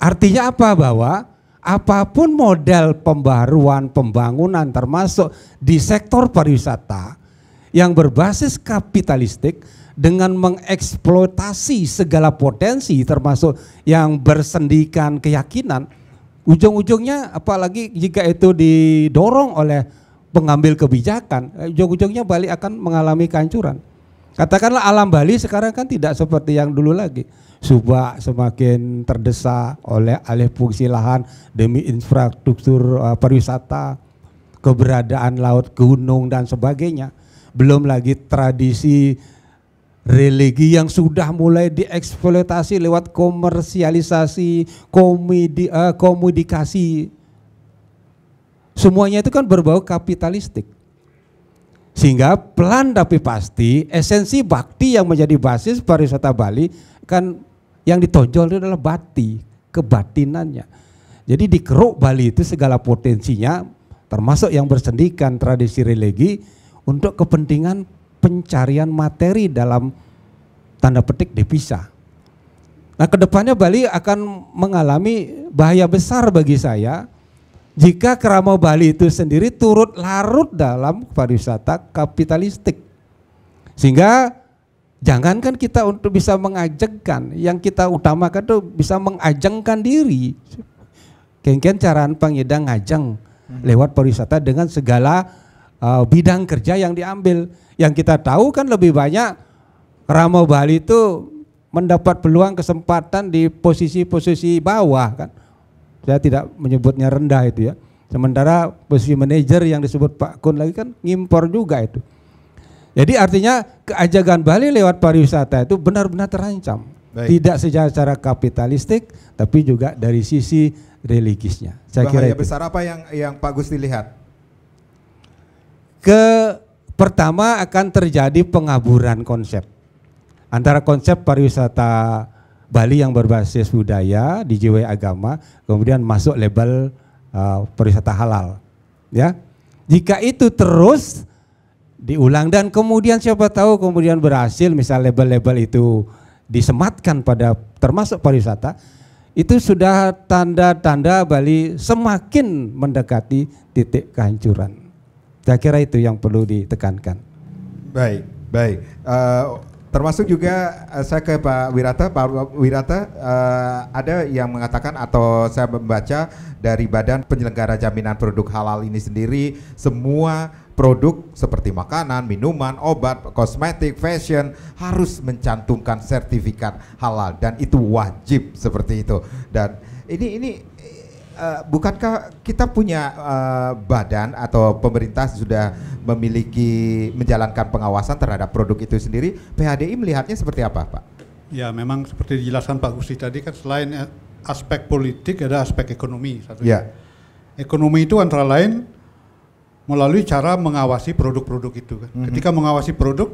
Artinya apa bahwa apapun model pembaruan, pembangunan termasuk di sektor pariwisata yang berbasis kapitalistik dengan mengeksploitasi segala potensi termasuk yang bersendikan keyakinan ujung-ujungnya apalagi jika itu didorong oleh pengambil kebijakan, eh, ujung-ujungnya Bali akan mengalami kehancuran. Katakanlah alam Bali sekarang kan tidak seperti yang dulu lagi. Subak semakin terdesak oleh alih fungsi lahan demi infrastruktur uh, pariwisata, keberadaan laut, gunung dan sebagainya. Belum lagi tradisi religi yang sudah mulai dieksploitasi lewat komersialisasi komedi, uh, eh, komunikasi Semuanya itu kan berbau kapitalistik. Sehingga pelan tapi pasti esensi bakti yang menjadi basis pariwisata Bali kan yang ditonjol itu adalah bati, kebatinannya. Jadi dikeruk Bali itu segala potensinya termasuk yang bersendikan tradisi religi untuk kepentingan pencarian materi dalam tanda petik devisa. Nah kedepannya Bali akan mengalami bahaya besar bagi saya jika Keramo Bali itu sendiri turut larut dalam pariwisata kapitalistik. Sehingga jangankan kita untuk bisa mengajengkan, yang kita utamakan itu bisa mengajengkan diri. Kengkian caraan pengidang ngajeng hmm. lewat pariwisata dengan segala uh, bidang kerja yang diambil. Yang kita tahu kan lebih banyak Ramo Bali itu mendapat peluang kesempatan di posisi-posisi bawah kan saya tidak menyebutnya rendah itu ya. Sementara posisi manajer yang disebut Pak Kun lagi kan ngimpor juga itu. Jadi artinya keajagan Bali lewat pariwisata itu benar-benar terancam. Baik. Tidak secara kapitalistik tapi juga dari sisi religisnya. Saya Bahaya kira itu. besar apa yang yang Pak Gus lihat? Ke pertama akan terjadi pengaburan konsep antara konsep pariwisata Bali yang berbasis budaya, dijiwai agama, kemudian masuk label uh, pariwisata halal. Ya. Jika itu terus diulang dan kemudian siapa tahu kemudian berhasil misal label-label itu disematkan pada termasuk pariwisata, itu sudah tanda-tanda Bali semakin mendekati titik kehancuran. Saya kira itu yang perlu ditekankan. Baik, baik. Uh, Termasuk juga eh, saya ke Pak Wirata, Pak Wirata uh, ada yang mengatakan atau saya membaca dari Badan Penyelenggara Jaminan Produk Halal ini sendiri semua produk seperti makanan, minuman, obat, kosmetik, fashion harus mencantumkan sertifikat halal dan itu wajib seperti itu. Dan ini ini Eh, bukankah kita punya uh, badan atau pemerintah sudah memiliki menjalankan pengawasan terhadap produk itu sendiri? PHDI melihatnya seperti apa, Pak? Ya, memang seperti dijelaskan Pak Gusti tadi kan selain eh, aspek politik ada aspek ekonomi satu. Ya. Ekonomi itu antara lain melalui cara mengawasi produk-produk itu kan. Mm -hmm. Ketika mengawasi produk,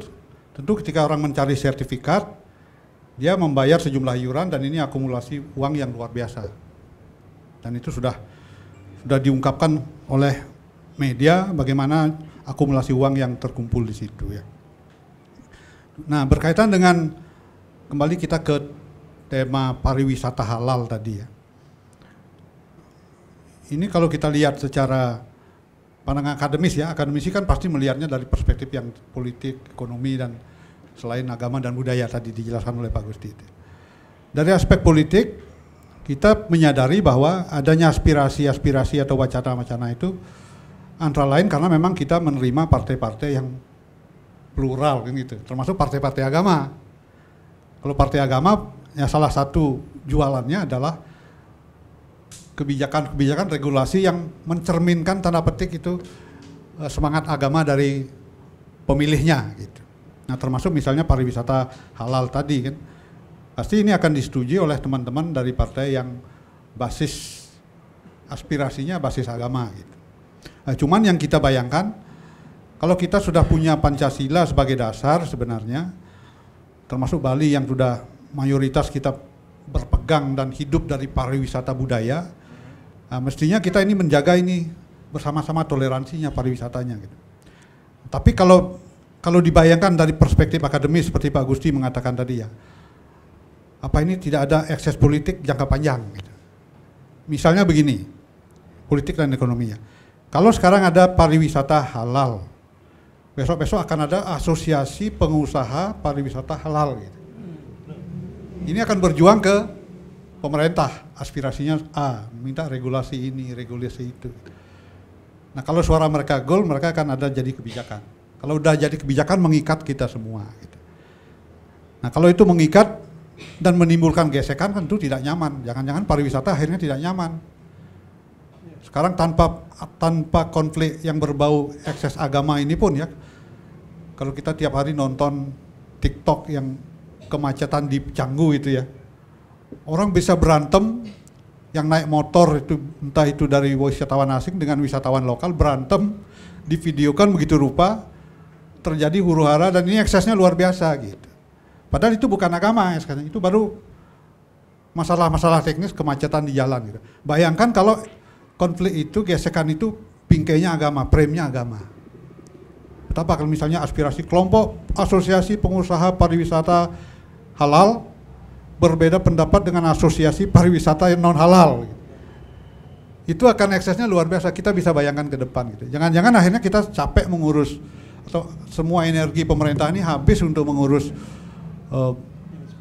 tentu ketika orang mencari sertifikat dia membayar sejumlah iuran dan ini akumulasi uang yang luar biasa. Dan itu sudah sudah diungkapkan oleh media bagaimana akumulasi uang yang terkumpul di situ ya. Nah, berkaitan dengan kembali kita ke tema pariwisata halal tadi ya. Ini kalau kita lihat secara pandangan akademis ya, akademisi kan pasti melihatnya dari perspektif yang politik, ekonomi dan selain agama dan budaya tadi dijelaskan oleh Pak Gusti. Dari aspek politik, kita menyadari bahwa adanya aspirasi-aspirasi atau wacana-wacana itu antara lain karena memang kita menerima partai-partai yang plural ini kan gitu, termasuk partai-partai agama. Kalau partai agama ya salah satu jualannya adalah kebijakan-kebijakan regulasi yang mencerminkan tanda petik itu eh, semangat agama dari pemilihnya gitu. Nah, termasuk misalnya pariwisata halal tadi kan Pasti ini akan disetujui oleh teman-teman dari partai yang basis aspirasinya basis agama gitu. Nah, cuman yang kita bayangkan kalau kita sudah punya Pancasila sebagai dasar sebenarnya termasuk Bali yang sudah mayoritas kita berpegang dan hidup dari pariwisata budaya nah, mestinya kita ini menjaga ini bersama-sama toleransinya pariwisatanya gitu. Tapi kalau kalau dibayangkan dari perspektif akademis seperti Pak Gusti mengatakan tadi ya, apa ini tidak ada ekses politik jangka panjang. Gitu. Misalnya begini, politik dan ekonominya. Kalau sekarang ada pariwisata halal, besok-besok akan ada asosiasi pengusaha pariwisata halal. Gitu. Ini akan berjuang ke pemerintah, aspirasinya A, minta regulasi ini, regulasi itu. Nah kalau suara mereka goal, mereka akan ada jadi kebijakan. Kalau udah jadi kebijakan mengikat kita semua. Gitu. Nah kalau itu mengikat, dan menimbulkan gesekan kan itu tidak nyaman. Jangan-jangan pariwisata akhirnya tidak nyaman. Sekarang tanpa tanpa konflik yang berbau ekses agama ini pun ya, kalau kita tiap hari nonton TikTok yang kemacetan di Canggu itu ya, orang bisa berantem yang naik motor itu entah itu dari wisatawan asing dengan wisatawan lokal berantem divideokan begitu rupa terjadi huru hara dan ini eksesnya luar biasa gitu Padahal itu bukan agama, sekarang itu baru masalah-masalah teknis kemacetan di jalan. Gitu. Bayangkan kalau konflik itu, gesekan itu pingkainya agama, premnya agama. Betapa kalau misalnya aspirasi kelompok asosiasi pengusaha pariwisata halal berbeda pendapat dengan asosiasi pariwisata yang non halal. Gitu. Itu akan eksesnya luar biasa. Kita bisa bayangkan ke depan gitu. Jangan-jangan akhirnya kita capek mengurus atau semua energi pemerintah ini habis untuk mengurus Eh,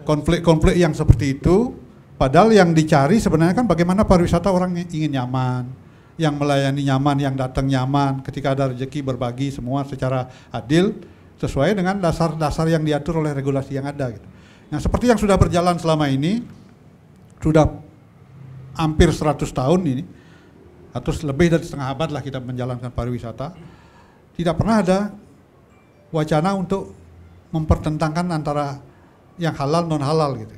konflik-konflik yang seperti itu. Padahal yang dicari sebenarnya kan bagaimana pariwisata orang ingin nyaman, yang melayani nyaman, yang datang nyaman, ketika ada rezeki berbagi semua secara adil sesuai dengan dasar-dasar yang diatur oleh regulasi yang ada gitu. Nah, seperti yang sudah berjalan selama ini sudah hampir 100 tahun ini atau lebih dari setengah abad lah kita menjalankan pariwisata. Tidak pernah ada wacana untuk mempertentangkan antara yang halal non halal gitu.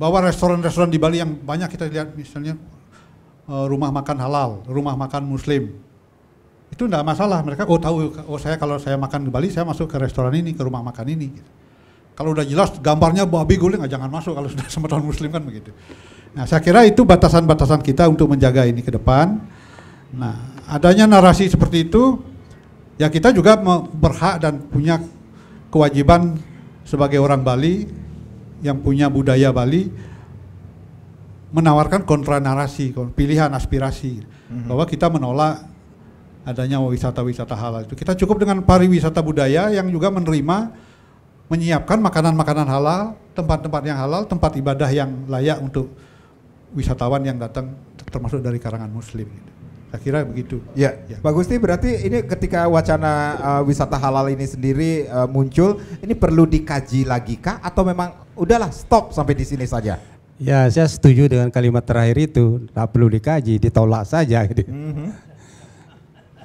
Bahwa restoran-restoran di Bali yang banyak kita lihat misalnya eh, rumah makan halal, rumah makan muslim. Itu enggak masalah, mereka oh tahu oh saya kalau saya makan di Bali saya masuk ke restoran ini, ke rumah makan ini gitu. Kalau udah jelas gambarnya babi guling jangan masuk kalau sudah semeton muslim kan begitu. Nah, saya kira itu batasan-batasan kita untuk menjaga ini ke depan. Nah, adanya narasi seperti itu ya kita juga berhak dan punya kewajiban sebagai orang Bali yang punya budaya Bali menawarkan kontra narasi, pilihan aspirasi mm-hmm. bahwa kita menolak adanya wisata-wisata halal itu. Kita cukup dengan pariwisata budaya yang juga menerima menyiapkan makanan-makanan halal, tempat-tempat yang halal, tempat ibadah yang layak untuk wisatawan yang datang termasuk dari karangan muslim gitu. Akhirnya begitu. Ya. ya. Pak Gusti berarti ini ketika wacana uh, wisata halal ini sendiri uh, muncul, ini perlu dikaji lagi kah atau memang udahlah stop sampai di sini saja? Ya, saya setuju dengan kalimat terakhir itu, tak perlu dikaji, ditolak saja gitu. Mm -hmm.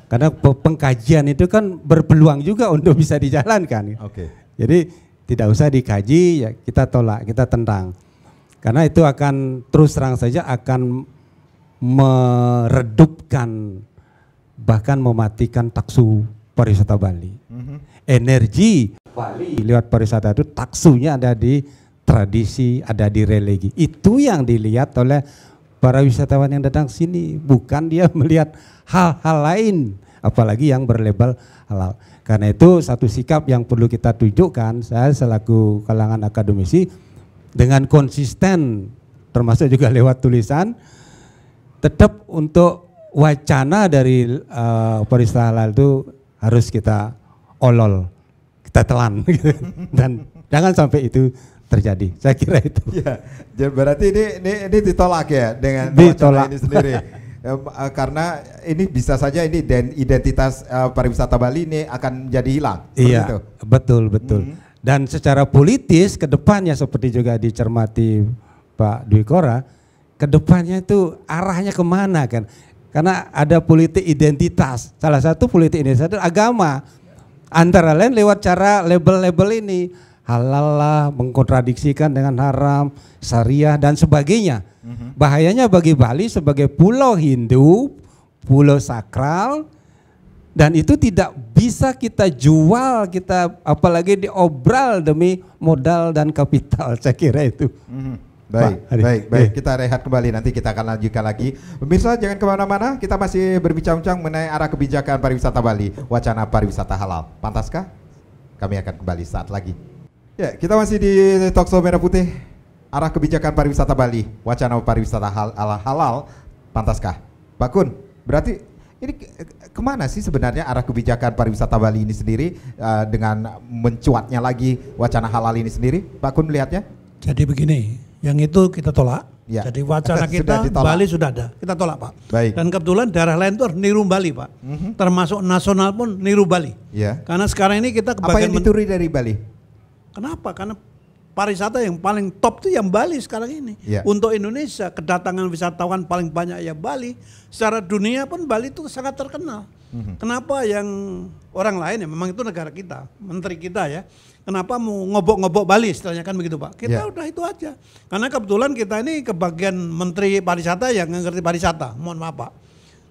Karena pengkajian itu kan berpeluang juga untuk bisa dijalankan. Oke. Okay. Jadi tidak usah dikaji, ya kita tolak, kita tendang. Karena itu akan terus terang saja akan meredupkan bahkan mematikan taksu pariwisata Bali. Mm-hmm. Energi Bali lewat pariwisata itu taksunya ada di tradisi, ada di religi. Itu yang dilihat oleh para wisatawan yang datang sini, bukan dia melihat hal-hal lain apalagi yang berlabel halal. Karena itu satu sikap yang perlu kita tunjukkan saya selaku kalangan akademisi dengan konsisten termasuk juga lewat tulisan tetap untuk wacana dari uh, eh, peristiwa halal itu harus kita olol, kita telan gitu. dan jangan sampai itu terjadi. Saya kira itu. Ya, jadi berarti ini ini, ini ditolak ya dengan ditolak. wacana ini sendiri. Eh, karena ini bisa saja ini identitas uh, pariwisata Bali ini akan jadi hilang. Iya, begitu. betul betul. Mm -hmm. Dan secara politis kedepannya seperti juga dicermati Pak Dwi Kora, kedepannya itu arahnya kemana kan? Karena ada politik identitas. Salah satu politik ini adalah agama. Antara lain lewat cara label-label ini halal lah, mengkontradiksikan dengan haram, syariah dan sebagainya. Mhm. Bahayanya bagi Bali sebagai pulau Hindu, pulau sakral, dan itu tidak bisa kita jual kita apalagi diobral demi modal dan kapital saya kira itu. Mm -hmm. Baik, Pak, baik, baik. Iya. Kita rehat kembali nanti kita akan lanjutkan lagi. Pemirsa jangan kemana-mana, kita masih berbincang-bincang mengenai arah kebijakan pariwisata Bali, wacana pariwisata halal. Pantaskah? Kami akan kembali saat lagi. Ya, kita masih di Tokso Merah Putih. Arah kebijakan pariwisata Bali, wacana pariwisata hal halal, pantaskah? Bakun, berarti ini kemana sih sebenarnya arah kebijakan pariwisata Bali ini sendiri uh, dengan mencuatnya lagi wacana halal ini sendiri? Bakun melihatnya? Jadi begini, yang itu kita tolak. Ya. Jadi wacana kita sudah Bali sudah ada, kita tolak Pak. Baik. Dan kebetulan daerah lain tuh niru Bali Pak, mm-hmm. termasuk nasional pun niru Bali. Ya. Karena sekarang ini kita apa yang dituri dari Bali? Kenapa? Karena pariwisata yang paling top itu yang Bali sekarang ini. Ya. Untuk Indonesia kedatangan wisatawan paling banyak ya Bali. Secara dunia pun Bali itu sangat terkenal. Mm-hmm. Kenapa yang orang lain ya memang itu negara kita, menteri kita ya Kenapa mau ngobok-ngobok Bali setelahnya kan begitu Pak. Kita yeah. udah itu aja. Karena kebetulan kita ini kebagian Menteri Pariwisata yang ngerti pariwisata. Mohon maaf Pak.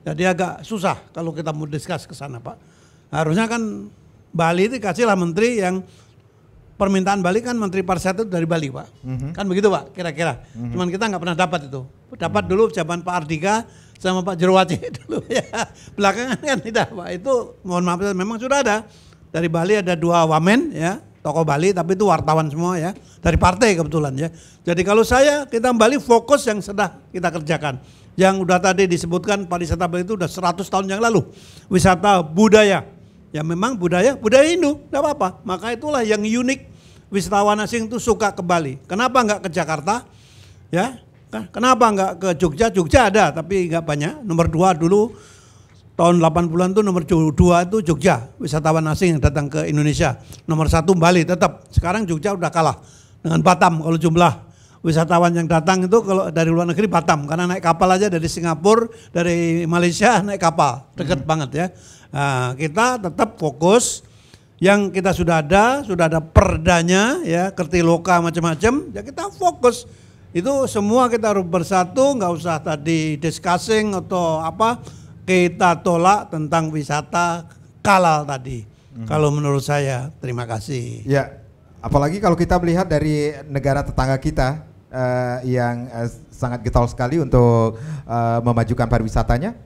Jadi agak susah kalau kita mau diskus ke sana Pak. Harusnya kan Bali itu kasihlah menteri yang permintaan Bali kan Menteri Pariwisata itu dari Bali Pak. Mm -hmm. Kan begitu Pak kira-kira. Mm -hmm. Cuman kita nggak pernah dapat itu. Dapat mm -hmm. dulu jawaban Pak Ardika sama Pak Jerowaci dulu ya. Belakangan kan tidak Pak. Itu mohon maaf memang sudah ada. Dari Bali ada dua wamen ya Toko Bali tapi itu wartawan semua ya dari partai kebetulan ya. Jadi kalau saya kita Bali fokus yang sudah kita kerjakan. Yang udah tadi disebutkan pariwisata Bali itu udah 100 tahun yang lalu. Wisata budaya. Ya memang budaya, budaya Hindu, nggak apa-apa. Maka itulah yang unik wisatawan asing itu suka ke Bali. Kenapa nggak ke Jakarta? Ya. Kenapa nggak ke Jogja? Jogja ada tapi nggak banyak. Nomor dua dulu tahun 80-an itu nomor 2 itu Jogja, wisatawan asing yang datang ke Indonesia. Nomor satu Bali tetap. Sekarang Jogja udah kalah dengan Batam kalau jumlah wisatawan yang datang itu kalau dari luar negeri Batam karena naik kapal aja dari Singapura, dari Malaysia naik kapal, deket hmm. banget ya. Nah, kita tetap fokus yang kita sudah ada, sudah ada perdanya ya, loka macam-macam, ya kita fokus itu semua kita harus bersatu, nggak usah tadi discussing atau apa kita tolak tentang wisata kalal tadi. Hmm. Kalau menurut saya, terima kasih. Ya, apalagi kalau kita melihat dari negara tetangga kita uh, yang uh, sangat getol sekali untuk uh, memajukan pariwisatanya.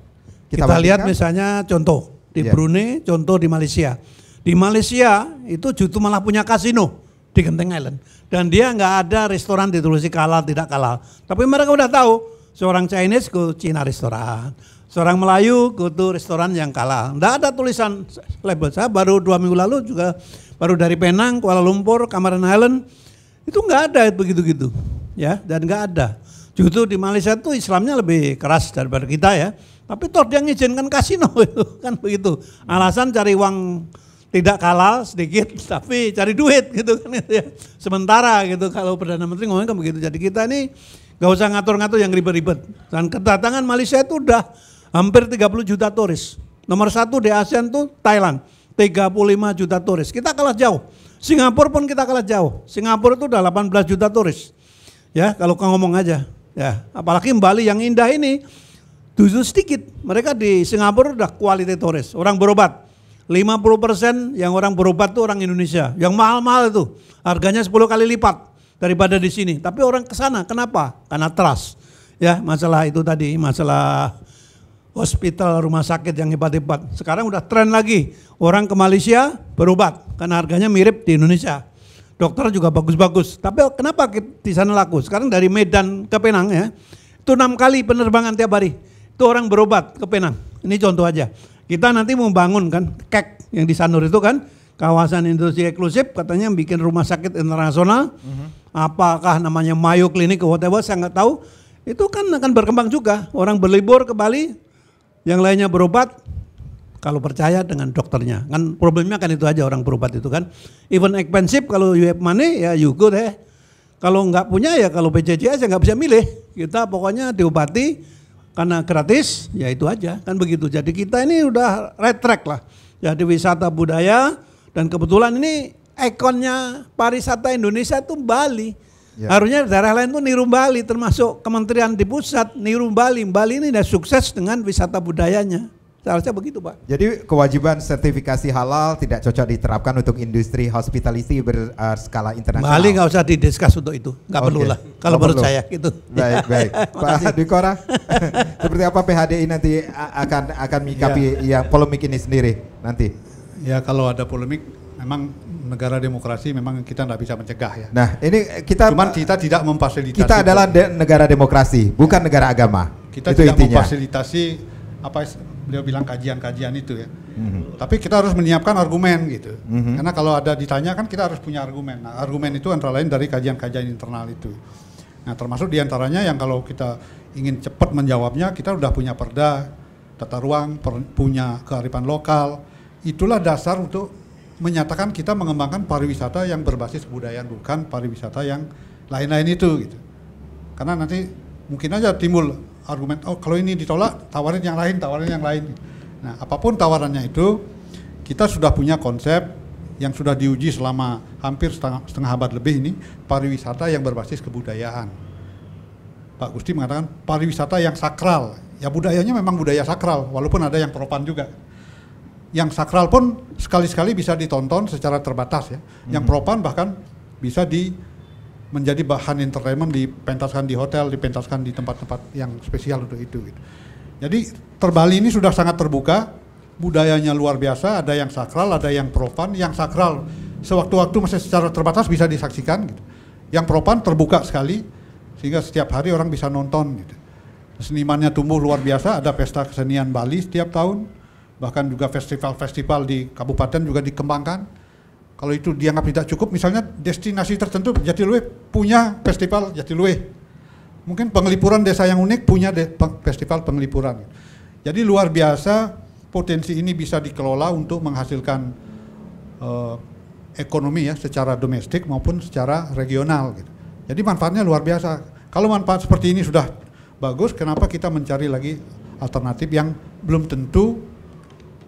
Kita, kita lihat misalnya contoh di yeah. Brunei, contoh di Malaysia. Di Malaysia itu justru malah punya kasino di Genting Island dan dia nggak ada restoran ditulis kalah tidak kalah. Tapi mereka udah tahu seorang Chinese ke Cina restoran, Seorang Melayu kutu restoran yang kalah. Tidak ada tulisan label. Saya baru dua minggu lalu juga baru dari Penang, Kuala Lumpur, Cameron Island Itu nggak ada begitu-gitu. ya Dan nggak ada. Justru di Malaysia itu Islamnya lebih keras daripada kita ya. Tapi toh dia ngizinkan kasino itu kan begitu. Alasan cari uang tidak kalah sedikit tapi cari duit gitu kan gitu ya. Sementara gitu kalau Perdana Menteri ngomongin kan begitu. Jadi kita ini nggak usah ngatur-ngatur yang ribet-ribet. Dan kedatangan Malaysia itu udah Hampir 30 juta turis. Nomor satu di ASEAN tuh Thailand. 35 juta turis. Kita kalah jauh. Singapura pun kita kalah jauh. Singapura itu udah 18 juta turis. Ya, kalau kau ngomong aja. Ya, apalagi Bali yang indah ini tujuh sedikit. Mereka di Singapura udah quality turis, orang berobat. 50% yang orang berobat tuh orang Indonesia. Yang mahal-mahal itu harganya 10 kali lipat daripada di sini. Tapi orang ke sana kenapa? Karena trust. Ya, masalah itu tadi, masalah hospital, rumah sakit yang hebat-hebat. Sekarang udah tren lagi, orang ke Malaysia berobat karena harganya mirip di Indonesia. Dokter juga bagus-bagus. Tapi kenapa di sana laku? Sekarang dari Medan ke Penang ya, itu enam kali penerbangan tiap hari. Itu orang berobat ke Penang. Ini contoh aja. Kita nanti mau bangun kan, kek yang di Sanur itu kan, kawasan industri eksklusif katanya bikin rumah sakit internasional. Mhm. Apakah namanya Mayo Clinic whatever, saya nggak tahu. Itu kan akan berkembang juga. Orang berlibur ke Bali, yang lainnya berobat, kalau percaya dengan dokternya. Kan problemnya kan itu aja orang berobat itu kan. Even expensive kalau you have money ya you go deh. Kalau nggak punya ya kalau BJJ aja nggak bisa milih. Kita pokoknya diobati karena gratis ya itu aja kan begitu. Jadi kita ini udah track lah. Jadi wisata budaya dan kebetulan ini ikonnya pariwisata Indonesia itu Bali. Ya. Harusnya daerah lain tuh niru Bali, termasuk kementerian di pusat niru Bali. Bali ini sudah sukses dengan wisata budayanya. Seharusnya begitu Pak. Jadi kewajiban sertifikasi halal tidak cocok diterapkan untuk industri hospitality berskala internasional. Bali nggak usah didiskus untuk itu, nggak okay. perlu lah. Kalau menurut saya gitu. Baik baik. Pak Dikora, seperti apa PHDI nanti akan akan menyikapi yeah. yang polemik ini sendiri nanti? Ya kalau ada polemik memang negara demokrasi memang kita tidak bisa mencegah ya. Nah ini kita cuman kita tidak memfasilitasi. Kita adalah de negara demokrasi, bukan negara agama. Kita itu tidak intinya. memfasilitasi apa beliau bilang kajian-kajian itu ya. Mm -hmm. Tapi kita harus menyiapkan argumen gitu. Mm -hmm. Karena kalau ada ditanya kan kita harus punya argumen. Nah argumen itu antara lain dari kajian-kajian internal itu. Nah termasuk diantaranya yang kalau kita ingin cepat menjawabnya kita sudah punya perda, tata ruang, per, punya kearifan lokal. Itulah dasar untuk menyatakan kita mengembangkan pariwisata yang berbasis budaya bukan pariwisata yang lain-lain itu gitu. Karena nanti mungkin aja timbul argumen oh kalau ini ditolak tawarin yang lain, tawarin yang lain. Nah, apapun tawarannya itu kita sudah punya konsep yang sudah diuji selama hampir setengah, setengah abad lebih ini pariwisata yang berbasis kebudayaan. Pak Gusti mengatakan pariwisata yang sakral. Ya budayanya memang budaya sakral walaupun ada yang propan juga yang sakral pun sekali-sekali bisa ditonton secara terbatas ya. Mm-hmm. Yang mhm. propan bahkan bisa di menjadi bahan entertainment dipentaskan di hotel, dipentaskan di tempat-tempat yang spesial untuk itu. Gitu. Jadi terbali ini sudah sangat terbuka, budayanya luar biasa, ada yang sakral, ada yang profan. Yang sakral sewaktu-waktu masih secara terbatas bisa disaksikan. Gitu. Yang profan terbuka sekali, sehingga setiap hari orang bisa nonton. Gitu. Senimannya tumbuh luar biasa, ada pesta kesenian Bali setiap tahun bahkan juga festival-festival di kabupaten juga dikembangkan. Kalau itu dianggap tidak cukup, misalnya destinasi tertentu Jatiluwe punya festival Jatiluwe. Mungkin pengelipuran desa yang unik punya de festival pengelipuran. Jadi luar biasa potensi ini bisa dikelola untuk menghasilkan uh, ekonomi ya secara domestik maupun secara regional. Gitu. Jadi manfaatnya luar biasa. Kalau manfaat seperti ini sudah bagus, kenapa kita mencari lagi alternatif yang belum tentu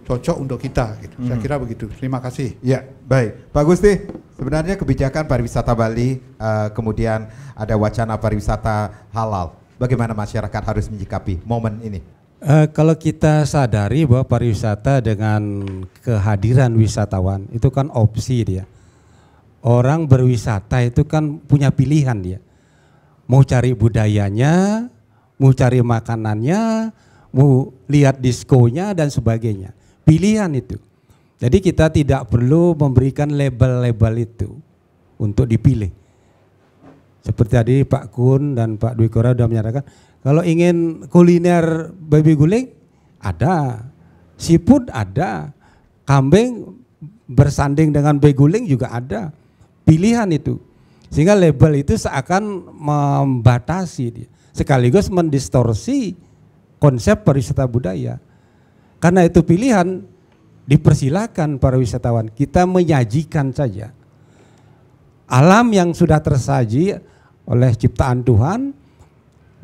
cocok untuk kita. Gitu. Hmm. Saya kira begitu. Terima kasih. Ya, baik. Pak Gusti, sebenarnya kebijakan pariwisata Bali, uh, kemudian ada wacana pariwisata halal. Bagaimana masyarakat harus menyikapi momen ini? Uh, kalau kita sadari bahwa pariwisata dengan kehadiran wisatawan itu kan opsi dia. Orang berwisata itu kan punya pilihan dia. Mau cari budayanya, mau cari makanannya, mau lihat diskonya dan sebagainya pilihan itu. Jadi kita tidak perlu memberikan label-label itu untuk dipilih. Seperti tadi Pak Kun dan Pak Dwi Kora sudah menyatakan, kalau ingin kuliner babi guling, ada. siput ada. Kambing bersanding dengan guling juga ada. Pilihan itu. Sehingga label itu seakan membatasi Sekaligus mendistorsi konsep pariwisata budaya. Karena itu pilihan dipersilakan para wisatawan. Kita menyajikan saja. Alam yang sudah tersaji oleh ciptaan Tuhan,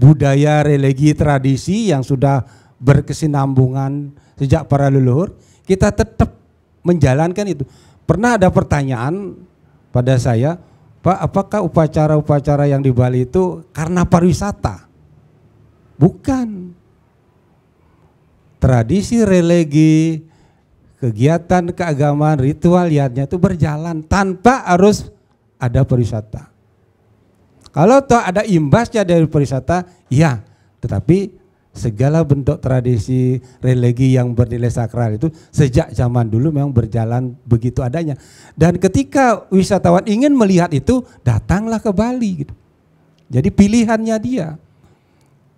budaya, religi, tradisi yang sudah berkesinambungan sejak para leluhur, kita tetap menjalankan itu. Pernah ada pertanyaan pada saya, Pak, apakah upacara-upacara yang di Bali itu karena pariwisata? Bukan tradisi religi, kegiatan keagamaan, ritual lihatnya itu berjalan tanpa harus ada perwisata. Kalau toh ada imbasnya dari perwisata, ya, tetapi segala bentuk tradisi religi yang bernilai sakral itu sejak zaman dulu memang berjalan begitu adanya. Dan ketika wisatawan ingin melihat itu, datanglah ke Bali gitu. Jadi pilihannya dia.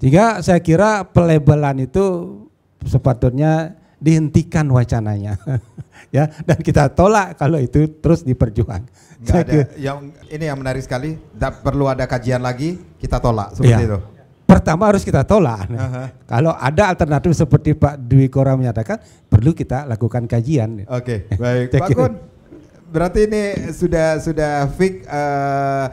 Sehingga saya kira pelebelan itu sepatutnya dihentikan wacananya ya dan kita tolak kalau itu terus diperjuang. ada. yang ini yang menarik sekali, tidak perlu ada kajian lagi, kita tolak seperti ya. itu. Pertama harus kita tolak. Uh-huh. Kalau ada alternatif seperti Pak Dwi Kora menyatakan, perlu kita lakukan kajian. Oke, okay, baik. Pak Kun, berarti ini sudah sudah fix uh,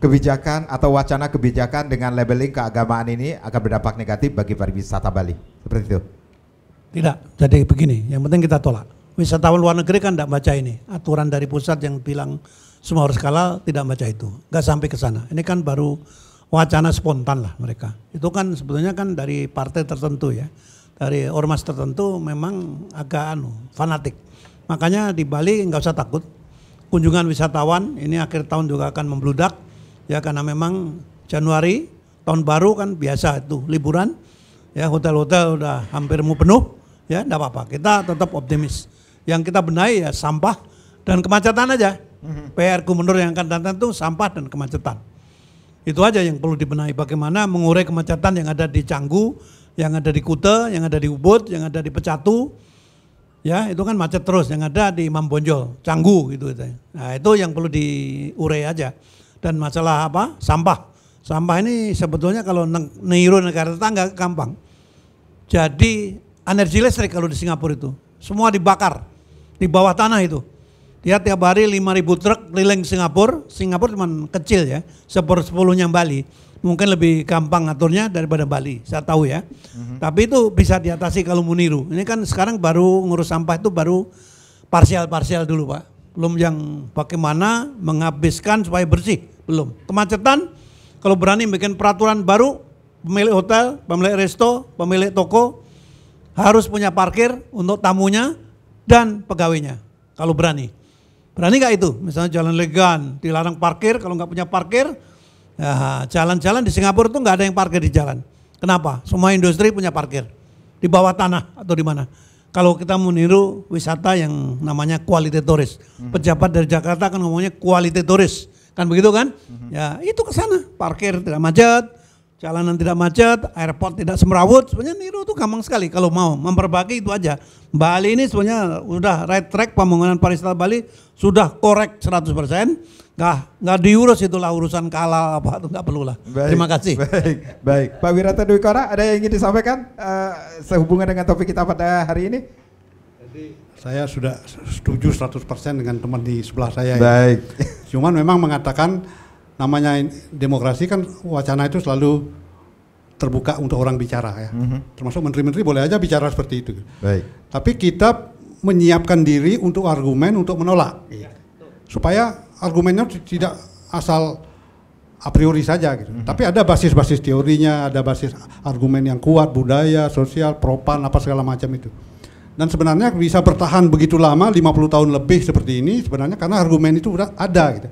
kebijakan atau wacana kebijakan dengan labeling keagamaan ini akan berdampak negatif bagi pariwisata Bali? Seperti itu. Tidak, jadi begini, yang penting kita tolak. Wisatawan luar negeri kan tidak baca ini, aturan dari pusat yang bilang semua harus kalah tidak baca itu, nggak sampai ke sana. Ini kan baru wacana spontan lah mereka. Itu kan sebetulnya kan dari partai tertentu ya, dari ormas tertentu memang agak anu fanatik. Makanya di Bali nggak usah takut, kunjungan wisatawan ini akhir tahun juga akan membludak ya karena memang Januari tahun baru kan biasa itu liburan ya hotel-hotel udah hampir mau penuh ya enggak apa-apa kita tetap optimis yang kita benahi ya sampah dan kemacetan aja mhm. PR gubernur yang akan datang itu sampah dan kemacetan itu aja yang perlu dibenahi bagaimana mengurai kemacetan yang ada di Canggu yang ada di Kute yang ada di Ubud yang ada di Pecatu ya itu kan macet terus yang ada di Imam Canggu gitu, gitu nah itu yang perlu diurai aja dan masalah apa? Sampah. Sampah ini sebetulnya kalau niru negara tetangga gampang. Jadi energi listrik kalau di Singapura itu. Semua dibakar di bawah tanah itu. Dia tiap hari 5.000 truk keliling Singapura. Singapura cuma kecil ya, sepuluh sepuluhnya Bali. Mungkin lebih gampang aturnya daripada Bali, saya tahu ya. Mm-hmm. Tapi itu bisa diatasi kalau meniru Ini kan sekarang baru ngurus sampah itu baru parsial-parsial dulu Pak. Belum yang bagaimana menghabiskan supaya bersih. Belum. Kemacetan, kalau berani bikin peraturan baru, pemilik hotel, pemilik resto, pemilik toko harus punya parkir untuk tamunya dan pegawainya. Kalau berani. Berani nggak itu? Misalnya jalan legan, dilarang parkir, kalau nggak punya parkir, jalan ya, jalan-jalan di Singapura tuh nggak ada yang parkir di jalan. Kenapa? Semua industri punya parkir. Di bawah tanah atau di mana. Kalau kita meniru wisata yang namanya quality tourist. Hmm. Pejabat dari Jakarta kan ngomongnya quality tourist Kan begitu kan? Mm-hmm. Ya, itu ke sana. Parkir tidak macet, jalanan tidak macet, airport tidak semrawut. Sebenarnya niru itu gampang sekali kalau mau memperbaiki itu aja. Bali ini sebenarnya udah right track pembangunan pariwisata Bali sudah korek 100%. Nggak, nggak diurus itulah urusan kalah apa itu nggak perlulah. Baik, Terima kasih. Baik, baik. Pak Wirata Dwi Kora, ada yang ingin disampaikan uh, sehubungan dengan topik kita pada hari ini? Jadi saya sudah setuju 100% dengan teman di sebelah saya. Ya. Baik. Ya. Cuman memang mengatakan namanya demokrasi kan wacana itu selalu terbuka untuk orang bicara ya. Mm -hmm. Termasuk menteri-menteri boleh aja bicara seperti itu. Baik. Tapi kita menyiapkan diri untuk argumen untuk menolak. Iya. Supaya argumennya tidak asal a priori saja gitu. Mm -hmm. Tapi ada basis-basis teorinya, ada basis argumen yang kuat, budaya, sosial, propan apa segala macam itu. Dan sebenarnya bisa bertahan begitu lama 50 tahun lebih seperti ini sebenarnya karena argumen itu sudah ada gitu.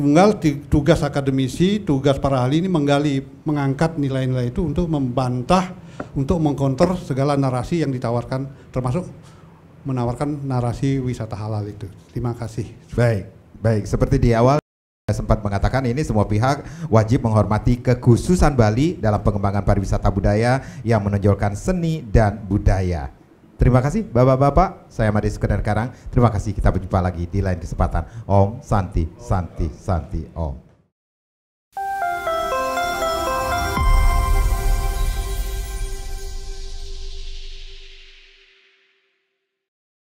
Tunggal tugas akademisi, tugas para ahli ini menggali, mengangkat nilai-nilai itu untuk membantah, untuk mengkonter segala narasi yang ditawarkan termasuk menawarkan narasi wisata halal itu. Terima kasih. Baik, baik. Seperti di awal sempat mengatakan ini semua pihak wajib menghormati kekhususan Bali dalam pengembangan pariwisata budaya yang menonjolkan seni dan budaya. Terima kasih Bapak-bapak, saya Madi Sekedar Karang. Terima kasih kita berjumpa lagi di lain kesempatan. Om Santi Santi Santi Om.